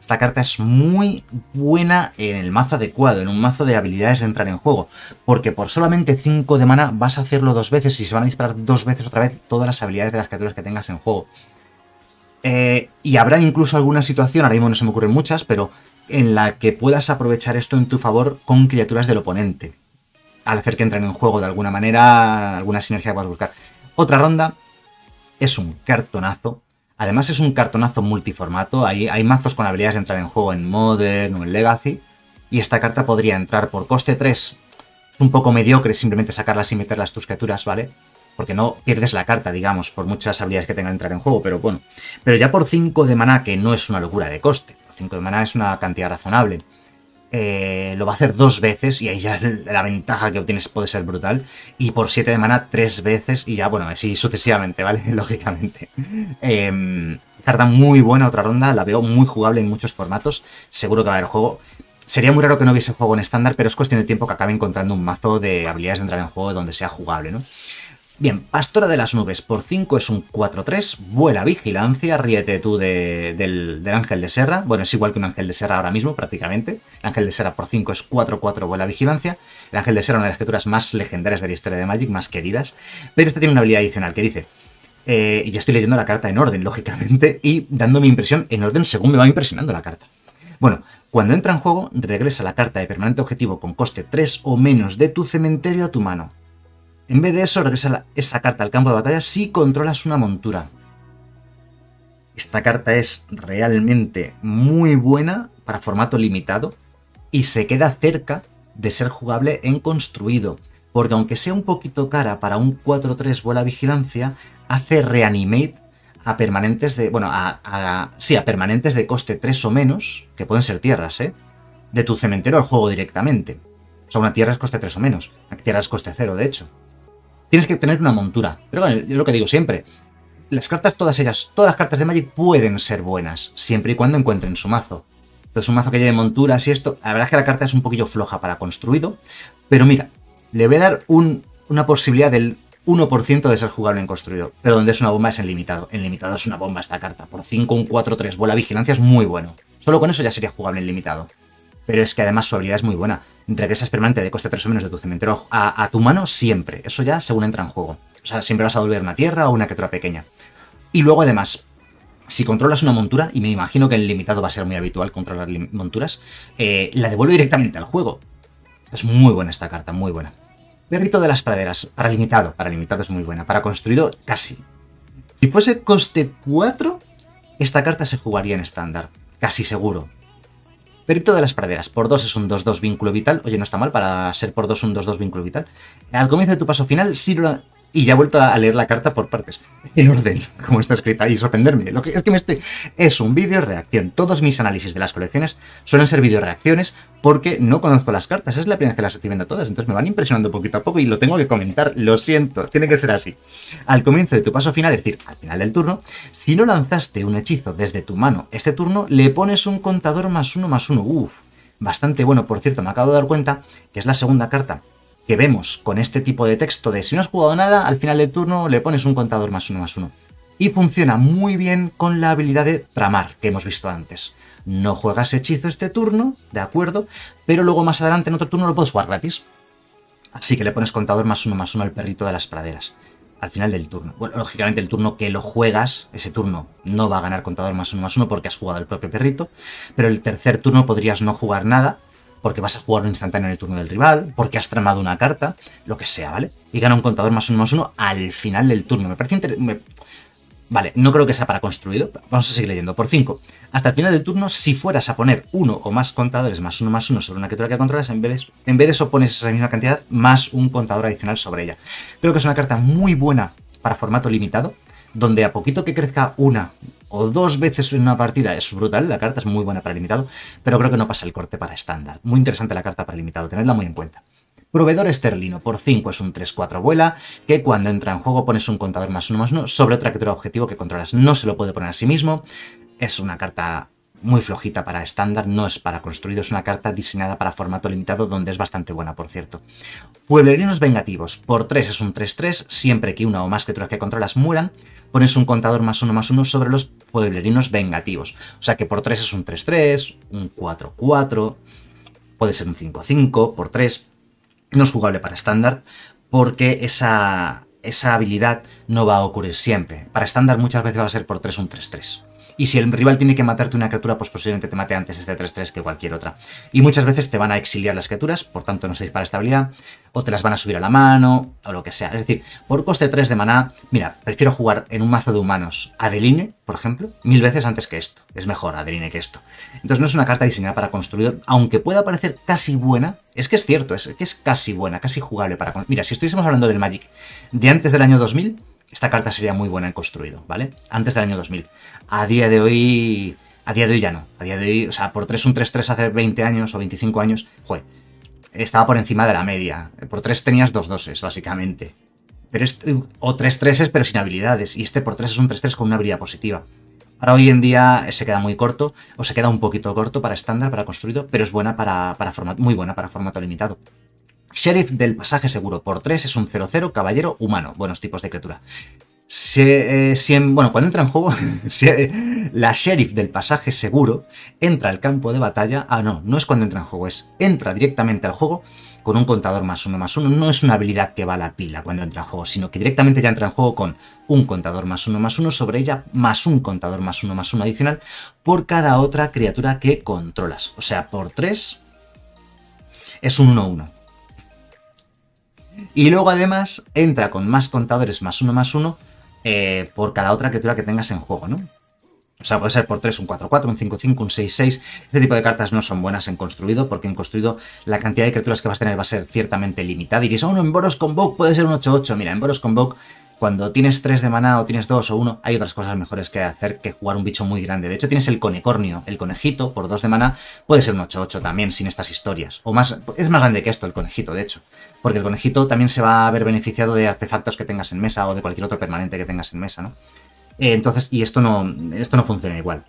S1: Esta carta es muy buena en el mazo adecuado, en un mazo de habilidades de entrar en juego, porque por solamente 5 de mana vas a hacerlo dos veces y se van a disparar dos veces otra vez todas las habilidades de las criaturas que tengas en juego. Eh, y habrá incluso alguna situación, ahora mismo no se me ocurren muchas, pero en la que puedas aprovechar esto en tu favor con criaturas del oponente, al hacer que entren en juego de alguna manera, alguna sinergia que puedas buscar. Otra ronda es un cartonazo Además es un cartonazo multiformato, hay, mazos con habilidades de entrar en juego en Modern o en Legacy, y esta carta podría entrar por coste 3. Es un poco mediocre simplemente sacarlas y meterlas tus criaturas, ¿vale? Porque no pierdes la carta, digamos, por muchas habilidades que tengan entrar en juego, pero bueno. Pero ya por 5 de maná, que no es una locura de coste, 5 de mana es una cantidad razonable. Eh, lo va a hacer dos veces y ahí ya la ventaja que obtienes puede ser brutal. Y por 7 de mana, tres veces y ya, bueno, así sucesivamente, ¿vale? Lógicamente. Em, carta muy buena otra ronda, la veo muy jugable en muchos formatos. Seguro que va a haber juego. Sería muy raro que no hubiese juego en estándar, pero es cuestión de tiempo que acabe encontrando un mazo de habilidades de entrar en juego donde sea jugable, ¿no? Bien, Pastora de las Nubes por 5 es un 4-3, vuela vigilancia, ríete tú del, Ángel de Serra, bueno, es igual que un Ángel de Serra ahora mismo prácticamente, Ángel de Serra por 5 es 4-4, vuela vigilancia, el Ángel de Serra una de las criaturas más legendarias de la historia de Magic, más queridas, pero esta tiene una habilidad adicional que dice, Y eh, ya estoy leyendo la carta en orden, lógicamente, y dando mi impresión en orden según me va impresionando la carta. Bueno, cuando entra en juego, regresa la carta de permanente objetivo con coste 3 o menos de tu cementerio a tu mano. En vez de eso, regresa esa carta al campo de batalla si controlas una montura. Esta carta es realmente muy buena para formato limitado y se queda cerca de ser jugable en construido, porque aunque sea un poquito cara para un 4-3 vuela vigilancia, hace reanimate a permanentes de. Bueno, a, sí, a permanentes de coste 3 o menos, que pueden ser tierras, ¿eh? De tu cementerio al juego directamente. O sea, una tierra es coste 3 o menos. Una tierra es coste 0, de hecho tienes que tener una montura. Pero bueno, es lo que digo siempre. Las cartas, todas ellas, todas las cartas de Magic pueden ser buenas, siempre y cuando encuentren su mazo. Entonces, un mazo que lleve monturas y esto, la verdad es que la carta es un poquillo floja para construido, pero mira, le voy a dar una posibilidad del 1% de ser jugable en construido, pero donde es una bomba es en limitado. En limitado es una bomba esta carta, por 5, un 4, 3, bola vigilancia es muy bueno. Solo con eso ya sería jugable en limitado. Pero es que además su habilidad es muy buena regresas permanente de coste 3 o menos de tu cementerio a, tu mano siempre. Eso ya según entra en juego. O sea, siempre vas a devolver una tierra o una criatura pequeña. Y luego además, si controlas una montura, y me imagino que en limitado va a ser muy habitual controlar monturas, eh, la devuelve directamente al juego. Es muy buena esta carta, muy buena. Perrito de las praderas, para limitado, para limitado es muy buena, para construido casi. Si fuese coste 4, esta carta se jugaría en estándar, casi seguro, Peripto de las praderas, por 2 es un 2-2 vínculo vital. Oye, no está mal para ser por 2 un 2-2 vínculo vital. Al comienzo de tu paso final, lo y ya he vuelto a leer la carta por partes, en orden, como está escrita, y sorprenderme. Lo que es que me este es un vídeo reacción. Todos mis análisis de las colecciones suelen ser vídeo reacciones porque no conozco las cartas. Es la primera vez que las estoy viendo todas, entonces me van impresionando poquito a poco y lo tengo que comentar. Lo siento, tiene que ser así. Al comienzo de tu paso final, es decir, al final del turno, si no lanzaste un hechizo desde tu mano este turno, le pones un contador más uno más uno. Uf, bastante bueno, por cierto, me acabo de dar cuenta que es la segunda carta que vemos con este tipo de texto de si no has jugado nada, al final del turno le pones un contador más uno más uno. Y funciona muy bien con la habilidad de tramar que hemos visto antes. No juegas hechizo este turno, de acuerdo, pero luego más adelante en otro turno lo puedes jugar gratis. Así que le pones contador más uno más uno al perrito de las praderas. Al final del turno. Bueno, lógicamente el turno que lo juegas, ese turno no va a ganar contador más uno más uno porque has jugado el propio perrito. Pero el tercer turno podrías no jugar nada porque vas a jugar un instantáneo en el turno del rival, porque has tramado una carta, lo que sea, ¿vale? Y gana un contador más uno más uno al final del turno. Me parece interesante. Vale, no creo que sea para construido. Vamos a seguir leyendo. Por cinco, Hasta el final del turno, si fueras a poner uno o más contadores más uno más uno sobre una criatura que controlas, en vez, en vez de eso pones esa misma cantidad más un contador adicional sobre ella. Creo que es una carta muy buena para formato limitado, donde a poquito que crezca una, o dos veces en una partida es brutal, la carta es muy buena para limitado, pero creo que no pasa el corte para estándar. Muy interesante la carta para limitado, tenedla muy en cuenta. Proveedor esterlino por 5 es un 3-4 vuela, que cuando entra en juego pones un contador más uno más uno. sobre otra criatura objetivo que controlas. No se lo puede poner a sí mismo, es una carta muy flojita para estándar, no es para construidos. es una carta diseñada para formato limitado, donde es bastante buena, por cierto. Pueblerinos vengativos, por 3 es un 3-3, siempre que una o más criaturas que controlas mueran, pones un contador más 1 más uno sobre los pueblerinos vengativos. O sea que por 3 es un 3-3, un 4-4, puede ser un 5-5, por 3. No es jugable para estándar, porque esa habilidad no va a ocurrir siempre. Para estándar muchas veces va a ser por 3 un 3-3. Y si el rival tiene que matarte una criatura, pues posiblemente te mate antes este 3-3 que cualquier otra. Y muchas veces te van a exiliar las criaturas, por tanto no se dispara estabilidad, o te las van a subir a la mano, o lo que sea. Es decir, por coste 3 de maná, mira, prefiero jugar en un mazo de humanos Adeline, por ejemplo, mil veces antes que esto. Es mejor Adeline que esto. Entonces no es una carta diseñada para construir, aunque pueda parecer casi buena, es que es cierto, es que es casi buena, casi jugable para... Mira, si estuviésemos hablando del Magic de antes del año 2000, esta carta sería muy buena en construido, ¿vale? Antes del año 2000. A día de hoy... A día de hoy ya no. A día de hoy, o sea, por 3 un 3-3 hace 20 años o 25 años, joder, estaba por encima de la media. Por 3 tenías dos doses, básicamente. Pero o 3-3s, pero sin habilidades. Y este por 3 es un 3-3 con una habilidad positiva. Ahora hoy en día se queda muy corto, o se queda un poquito corto para estándar, para construido, pero es buena para, para formato, muy buena para formato limitado. Sheriff del pasaje seguro, por 3 es un 0-0, caballero humano. Buenos tipos de criatura. Eh, bueno, cuando entra en juego, la sheriff del pasaje seguro entra al campo de batalla. Ah, no, no es cuando entra en juego, es entra directamente al juego con un contador más uno más uno. No es una habilidad que va a la pila cuando entra en juego, sino que directamente ya entra en juego con un contador más uno más uno sobre ella, más un contador más uno más uno adicional por cada otra criatura que controlas. O sea, por 3 es un 1-1. Y luego además entra con más contadores más uno más uno eh, por cada otra criatura que tengas en juego, ¿no? O sea, puede ser por tres un 4-4, un 5-5, un 6-6. Este tipo de cartas no son buenas en construido, porque en construido la cantidad de criaturas que vas a tener va a ser ciertamente limitada. Y dices, oh, en Boros Convoke puede ser un 8-8. Mira, en Boros Convoke cuando tienes 3 de maná o tienes 2 o 1, hay otras cosas mejores que hacer que jugar un bicho muy grande. De hecho, tienes el conecornio, el conejito, por 2 de maná, puede ser un 8-8 también, sin estas historias. O más, es más grande que esto el conejito, de hecho. Porque el conejito también se va a haber beneficiado de artefactos que tengas en mesa o de cualquier otro permanente que tengas en mesa, ¿no? Eh, entonces, y esto no, esto no funciona igual.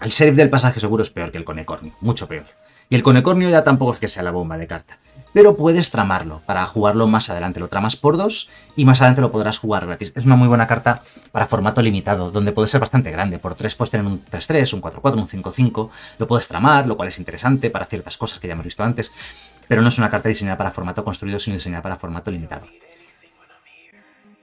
S1: El sheriff del pasaje seguro es peor que el conecornio, mucho peor. Y el conecornio ya tampoco es que sea la bomba de carta pero puedes tramarlo para jugarlo más adelante. Lo tramas por dos y más adelante lo podrás jugar gratis. Es una muy buena carta para formato limitado, donde puede ser bastante grande. Por tres puedes tener un 3-3, un 4-4, un 5-5. Lo puedes tramar, lo cual es interesante para ciertas cosas que ya hemos visto antes, pero no es una carta diseñada para formato construido, sino diseñada para formato limitado.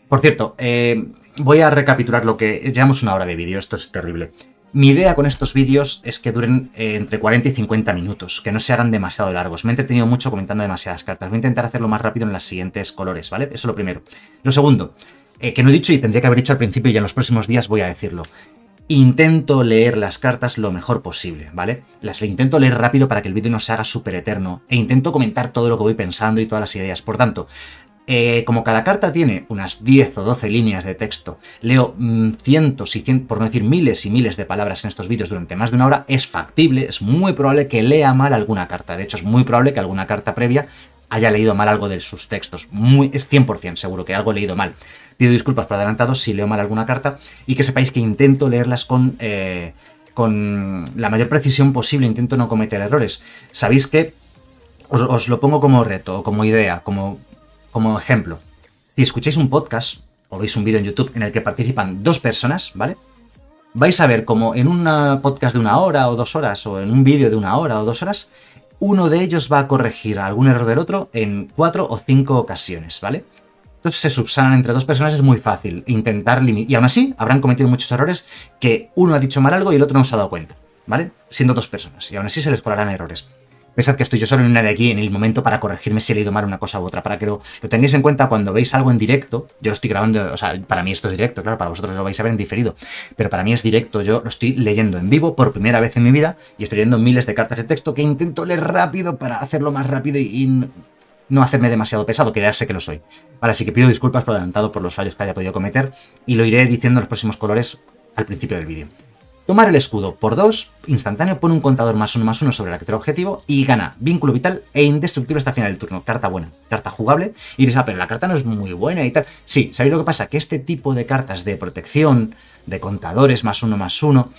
S1: Por cierto, eh, voy a recapitular lo que... Llevamos una hora de vídeo, esto es terrible. Mi idea con estos vídeos es que duren eh, entre 40 y 50 minutos, que no se hagan demasiado largos. Me he entretenido mucho comentando demasiadas cartas. Voy a intentar hacerlo más rápido en las siguientes colores, ¿vale? Eso es lo primero. Lo segundo, eh, que no he dicho y tendría que haber dicho al principio y en los próximos días voy a decirlo. Intento leer las cartas lo mejor posible, ¿vale? Las intento leer rápido para que el vídeo no se haga súper eterno e intento comentar todo lo que voy pensando y todas las ideas. Por tanto, eh, como cada carta tiene unas 10 o 12 líneas de texto, leo mm, cientos y cientos, por no decir miles y miles de palabras en estos vídeos durante más de una hora, es factible, es muy probable que lea mal alguna carta. De hecho, es muy probable que alguna carta previa haya leído mal algo de sus textos. Muy, es 100% seguro que algo he leído mal. Pido disculpas por adelantado si leo mal alguna carta y que sepáis que intento leerlas con... Eh, con la mayor precisión posible, intento no cometer errores. Sabéis que os, os, lo pongo como reto, como idea, como como ejemplo, si escucháis un podcast o veis un vídeo en YouTube en el que participan dos personas, ¿vale? Vais a ver como en un podcast de una hora o dos horas, o en un vídeo de una hora o dos horas, uno de ellos va a corregir algún error del otro en cuatro o cinco ocasiones, ¿vale? Entonces se subsanan entre dos personas, es muy fácil intentar limitar. Y aún así, habrán cometido muchos errores que uno ha dicho mal algo y el otro no se ha dado cuenta, ¿vale? Siendo dos personas, y aún así se les colarán errores. Pensad que estoy yo solo en una de aquí en el momento para corregirme si he leído mal una cosa u otra, para que lo, tengáis en cuenta cuando veis algo en directo. Yo lo estoy grabando, o sea, para mí esto es directo, claro, para vosotros lo vais a ver en diferido, pero para mí es directo, yo lo estoy leyendo en vivo por primera vez en mi vida y estoy leyendo miles de cartas de texto que intento leer rápido para hacerlo más rápido y, no hacerme demasiado pesado, Quedarse que lo soy. Ahora así que pido disculpas por adelantado por los fallos que haya podido cometer y lo iré diciendo en los próximos colores al principio del vídeo. Tomar el escudo por 2, instantáneo, pone un contador más uno más uno sobre el objetivo y gana vínculo vital e indestructible hasta el final del turno. Carta buena, carta jugable. Y diréis, ah, pero la carta no es muy buena y tal. Sí, ¿sabéis lo que pasa? Que este tipo de cartas de protección, de contadores más uno más uno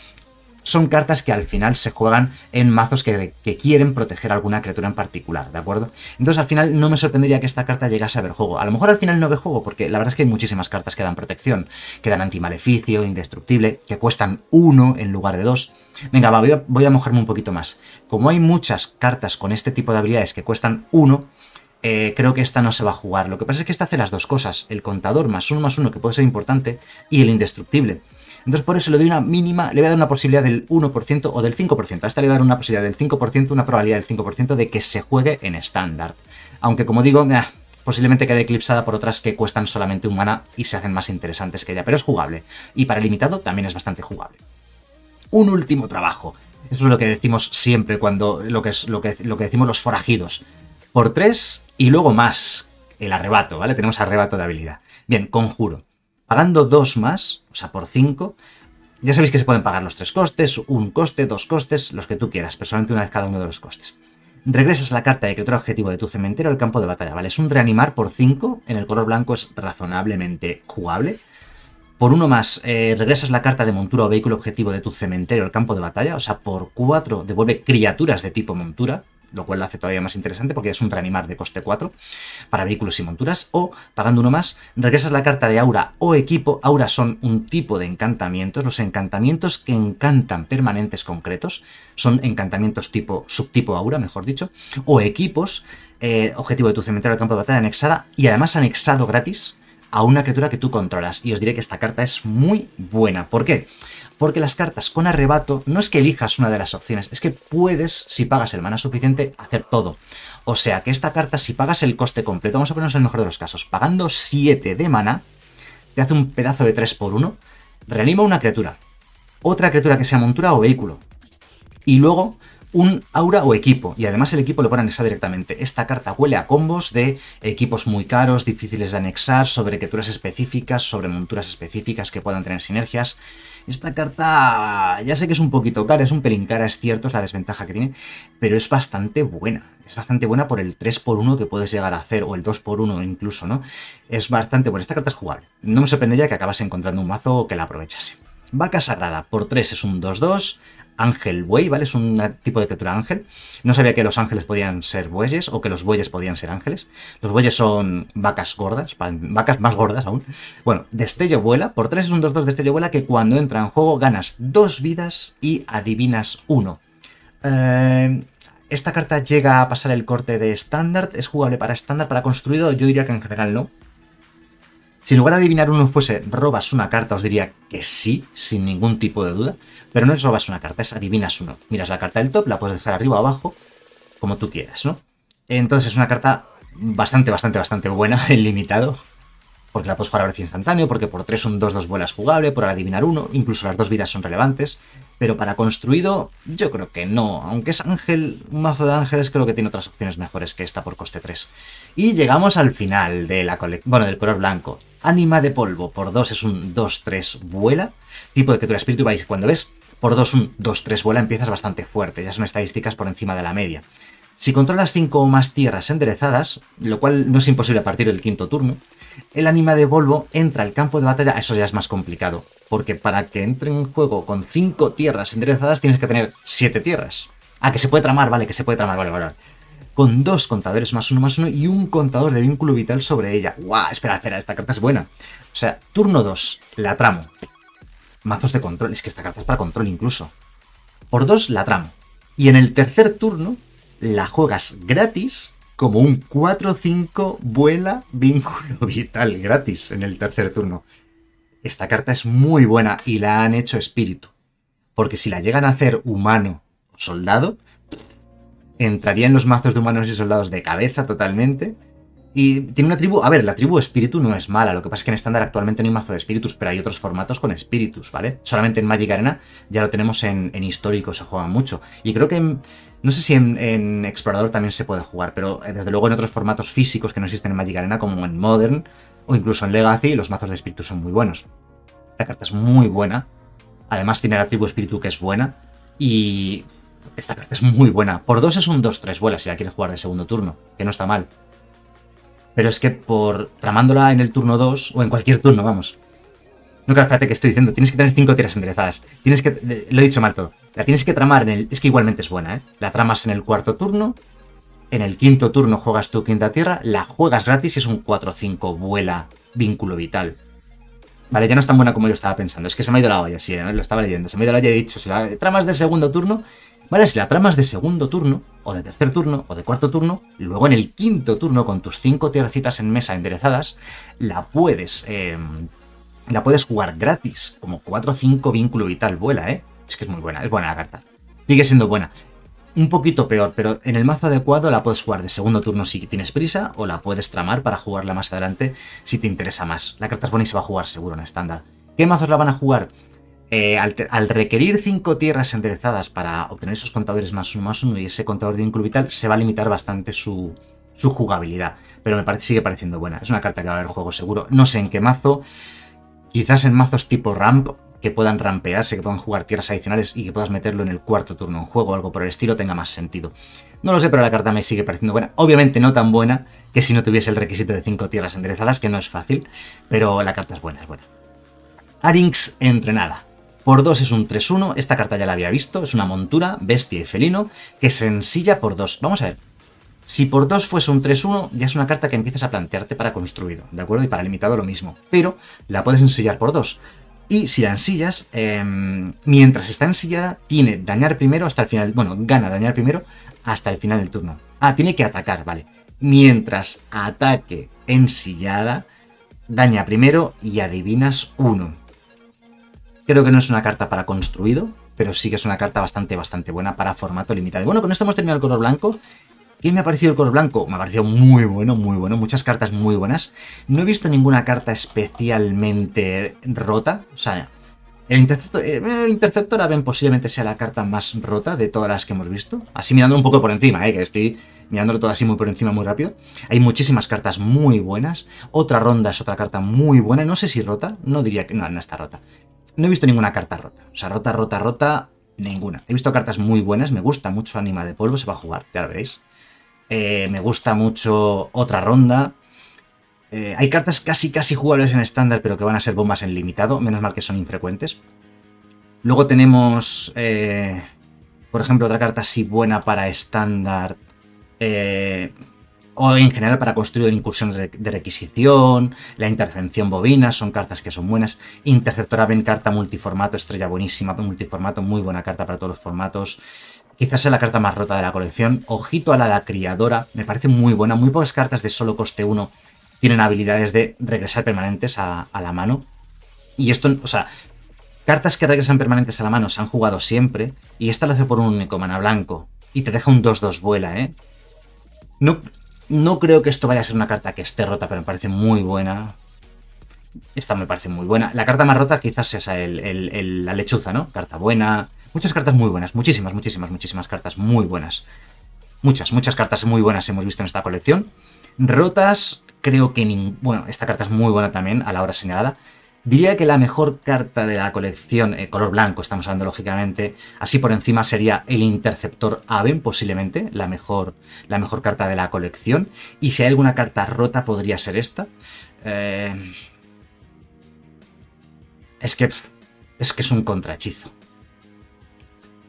S1: son cartas que al final se juegan en mazos que, quieren proteger a alguna criatura en particular, ¿de acuerdo? Entonces al final no me sorprendería que esta carta llegase a ver juego. A lo mejor al final no ve juego, porque la verdad es que hay muchísimas cartas que dan protección, que dan antimaleficio, indestructible, que cuestan uno en lugar de dos. Venga, voy a, mojarme un poquito más. Como hay muchas cartas con este tipo de habilidades que cuestan uno, eh, creo que esta no se va a jugar. Lo que pasa es que esta hace las dos cosas, el contador más uno más uno, que puede ser importante, y el indestructible. Entonces por eso le doy una mínima, le voy a dar una posibilidad del 1% o del 5%. A esta le voy a dar una posibilidad del 5%, una probabilidad del 5% de que se juegue en estándar. Aunque como digo, eh, posiblemente quede eclipsada por otras que cuestan solamente un mana y se hacen más interesantes que ella, pero es jugable. Y para limitado también es bastante jugable. Un último trabajo. Eso es lo que decimos siempre cuando lo que, es, lo que, lo que decimos los forajidos. Por 3 y luego más. El arrebato, ¿vale? Tenemos arrebato de habilidad. Bien, conjuro. Pagando dos más, o sea, por cinco, ya sabéis que se pueden pagar los tres costes, un coste, dos costes, los que tú quieras, Personalmente una vez cada uno de los costes. Regresas la carta de criatura objetivo de tu cementerio al campo de batalla, ¿vale? Es un reanimar por cinco, en el color blanco es razonablemente jugable. Por uno más, eh, regresas la carta de montura o vehículo objetivo de tu cementerio al campo de batalla, o sea, por cuatro devuelve criaturas de tipo montura, lo cual lo hace todavía más interesante porque es un reanimar de coste 4 para vehículos y monturas, o pagando uno más, regresas la carta de aura o equipo. Aura son un tipo de encantamientos, los encantamientos que encantan permanentes concretos, son encantamientos tipo, subtipo aura, mejor dicho, o equipos, eh, objetivo de tu cementerio de campo de batalla anexada, y además anexado gratis a una criatura que tú controlas. Y os diré que esta carta es muy buena. ¿Por qué? porque las cartas con arrebato no es que elijas una de las opciones, es que puedes, si pagas el mana suficiente, hacer todo. O sea que esta carta, si pagas el coste completo, vamos a ponernos el mejor de los casos, pagando 7 de mana, te hace un pedazo de 3 por 1 reanima una criatura, otra criatura que sea montura o vehículo, y luego un aura o equipo, y además el equipo lo a anexar directamente. Esta carta huele a combos de equipos muy caros, difíciles de anexar, sobre criaturas específicas, sobre monturas específicas que puedan tener sinergias. Esta carta ya sé que es un poquito cara, es un pelín cara, es cierto, es la desventaja que tiene, pero es bastante buena. Es bastante buena por el 3x1 que puedes llegar a hacer, o el 2x1 incluso, ¿no? Es bastante buena. Esta carta es jugable. No me sorprendería que acabase encontrando un mazo o que la aprovechase. Vaca Sagrada por 3 es un 2-2. Ángel Buey, ¿vale? Es un tipo de criatura ángel. No sabía que los ángeles podían ser bueyes o que los bueyes podían ser ángeles. Los bueyes son vacas gordas, vacas más gordas aún. Bueno, Destello Vuela, por 3 es un 2-2 Destello Vuela que cuando entra en juego ganas 2 vidas y adivinas 1. Eh, esta carta llega a pasar el corte de estándar, es jugable para estándar, para construido, yo diría que en general no. Si en lugar de adivinar uno fuese robas una carta, os diría que sí, sin ningún tipo de duda, pero no es robas una carta, es adivinas uno. Miras la carta del top, la puedes dejar arriba o abajo, como tú quieras, ¿no? Entonces es una carta bastante, bastante, bastante buena en limitado, porque la puedes jugar a veces instantáneo, porque por 3 un 2-2 vuelas jugable, por adivinar uno, incluso las dos vidas son relevantes, pero para construido yo creo que no, aunque es ángel, un mazo de ángeles creo que tiene otras opciones mejores que esta por coste 3. Y llegamos al final de la bueno, del color blanco. Ánima de polvo, por 2 es un 2-3 vuela. Tipo de que tu espíritu, vais, cuando ves por 2 un 2-3 vuela, empiezas bastante fuerte, ya son estadísticas por encima de la media. Si controlas 5 o más tierras enderezadas, lo cual no es imposible a partir del quinto turno, el Anima de polvo entra al campo de batalla, eso ya es más complicado, porque para que entre en juego con 5 tierras enderezadas tienes que tener 7 tierras. Ah, que se puede tramar, vale, que se puede tramar, vale. vale con dos contadores más uno más uno y un contador de vínculo vital sobre ella. ¡Guau! Espera, espera, esta carta es buena. O sea, turno 2, la tramo. Mazos de control, es que esta carta es para control incluso. Por dos la tramo. Y en el tercer turno, la juegas gratis como un 4-5 vuela vínculo vital gratis en el tercer turno. Esta carta es muy buena y la han hecho espíritu. Porque si la llegan a hacer humano o soldado, entraría en los mazos de humanos y soldados de cabeza totalmente. Y tiene una tribu, a ver, la tribu espíritu no es mala, lo que pasa es que en estándar actualmente no hay mazo de espíritus, pero hay otros formatos con espíritus, ¿vale? Solamente en Magic Arena ya lo tenemos en, histórico, se juega mucho. Y creo que, no sé si en, explorador también se puede jugar, pero eh, desde luego en otros formatos físicos que no existen en Magic Arena, como en Modern o incluso en Legacy, los mazos de espíritus son muy buenos. Esta carta es muy buena, además tiene la tribu espíritu que es buena, y esta carta es muy buena. Por 2 es un 2-3 vuela si la quieres jugar de segundo turno, que no está mal. Pero es que por tramándola en el turno 2, o en cualquier turno, vamos. No, espérate que estoy diciendo, tienes que tener 5 tierras enderezadas. Tienes que. Eh, lo he dicho mal todo. La tienes que tramar en el. Es que igualmente es buena, ¿eh? La tramas en el cuarto turno. En el quinto turno juegas tu quinta tierra, la juegas gratis y es un 4-5 vuela vínculo vital. Vale, ya no es tan buena como yo estaba pensando. Es que se me ha ido la olla, sí, ¿eh? lo estaba leyendo. Se me ha ido la olla y he dicho, la... tramas de segundo turno ¿vale? Si la tramas de segundo turno, o de tercer turno, o de cuarto turno, luego en el quinto turno, con tus cinco tierrecitas en mesa enderezadas, la puedes, em, la puedes jugar gratis, como 4 o 5 vínculo vital, vuela, ¿eh? Es que es muy buena, es buena la carta. Sigue siendo buena. Un poquito peor, pero en el mazo adecuado la puedes jugar de segundo turno si tienes prisa o la puedes tramar para jugarla más adelante si te interesa más. La carta es buena y se va a jugar seguro en estándar. ¿Qué mazos la van a jugar? Eh, al, requerir cinco tierras enderezadas para obtener esos contadores más uno más uno y ese contador de vínculo vital, se va a limitar bastante su, jugabilidad. Pero me parece, sigue pareciendo buena. Es una carta que va a haber juego seguro. No sé en qué mazo. Quizás en mazos tipo ramp, que puedan rampearse, que puedan jugar tierras adicionales y que puedas meterlo en el cuarto turno en juego o algo por el estilo, tenga más sentido. No lo sé, pero la carta me sigue pareciendo buena. Obviamente no tan buena que si no tuviese el requisito de cinco tierras enderezadas, que no es fácil, pero la carta es buena, es buena. entrenada. Por 2 es un 3-1, esta carta ya la había visto, es una montura, bestia y felino, que se ensilla por 2. Vamos a ver, si por 2 fuese un 3-1, ya es una carta que empiezas a plantearte para construido, ¿de acuerdo? Y para limitado lo mismo, pero la puedes ensillar por 2. Y si la ensillas, em, mientras está ensillada, tiene dañar primero hasta el final, bueno, gana dañar primero hasta el final del turno. Ah, tiene que atacar, vale. Mientras ataque ensillada, daña primero y adivinas 1. Creo que no es una carta para construido, pero sí que es una carta bastante, bastante buena para formato limitado. bueno, con esto hemos terminado el color blanco. ¿Qué me ha parecido el color blanco? Me ha parecido muy bueno, muy bueno. Muchas cartas muy buenas. No he visto ninguna carta especialmente rota. O sea, el interceptor, eh, el interceptor Aven posiblemente sea la carta más rota de todas las que hemos visto. Así mirando un poco por encima, ¿eh? que estoy mirándolo todo así muy por encima muy rápido. Hay muchísimas cartas muy buenas. Otra ronda es otra carta muy buena. No sé si rota, no diría que... No, no está rota. No he visto ninguna carta rota. O sea, rota, rota, rota, ninguna. He visto cartas muy buenas, me gusta mucho Anima de Polvo, se va a jugar, ya lo veréis. Eh, me gusta mucho Otra Ronda. Eh, hay cartas casi, casi jugables en estándar, pero que van a ser bombas en limitado, menos mal que son infrecuentes. Luego tenemos, eh, por ejemplo, otra carta así buena para estándar o en general para construir incursiones de requisición, la intervención bovina, son cartas que son buenas. Interceptora ven carta multiformato, estrella buenísima, multiformato, muy buena carta para todos los formatos. Quizás sea la carta más rota de la colección. Ojito a la de criadora, me parece muy buena. Muy pocas cartas de solo coste 1 tienen habilidades de regresar permanentes a, a la mano. Y esto, o sea, cartas que regresan permanentes a la mano se han jugado siempre. Y esta lo hace por un único mana blanco. Y te deja un 2-2 vuela, ¿eh? No, no creo que esto vaya a ser una carta que esté rota, pero me parece muy buena. Esta me parece muy buena. La carta más rota quizás sea el, la lechuza, ¿no? Carta buena. Muchas cartas muy buenas. Muchísimas, muchísimas, muchísimas cartas muy buenas. Muchas, muchas cartas muy buenas hemos visto en esta colección. Rotas, creo que... Bueno, esta carta es muy buena también a la hora señalada. Diría que la mejor carta de la colección, eh, color blanco estamos hablando lógicamente, así por encima sería el Interceptor Aven, posiblemente, la mejor, la mejor carta de la colección. Y si hay alguna carta rota podría ser esta. Eh, es que, es que es un contrachizo.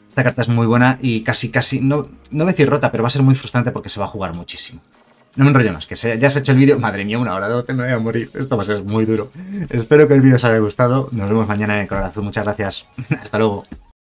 S1: Esta carta es muy buena y casi, casi, no, no decir rota, pero va a ser muy frustrante porque se va a jugar muchísimo. No me enrollo más, que se, ya has hecho el vídeo. Madre mía, una hora, no te me voy a morir. Esto va a ser muy duro. Espero que el vídeo os haya gustado. Nos vemos mañana en el Color Muchas gracias. Hasta luego.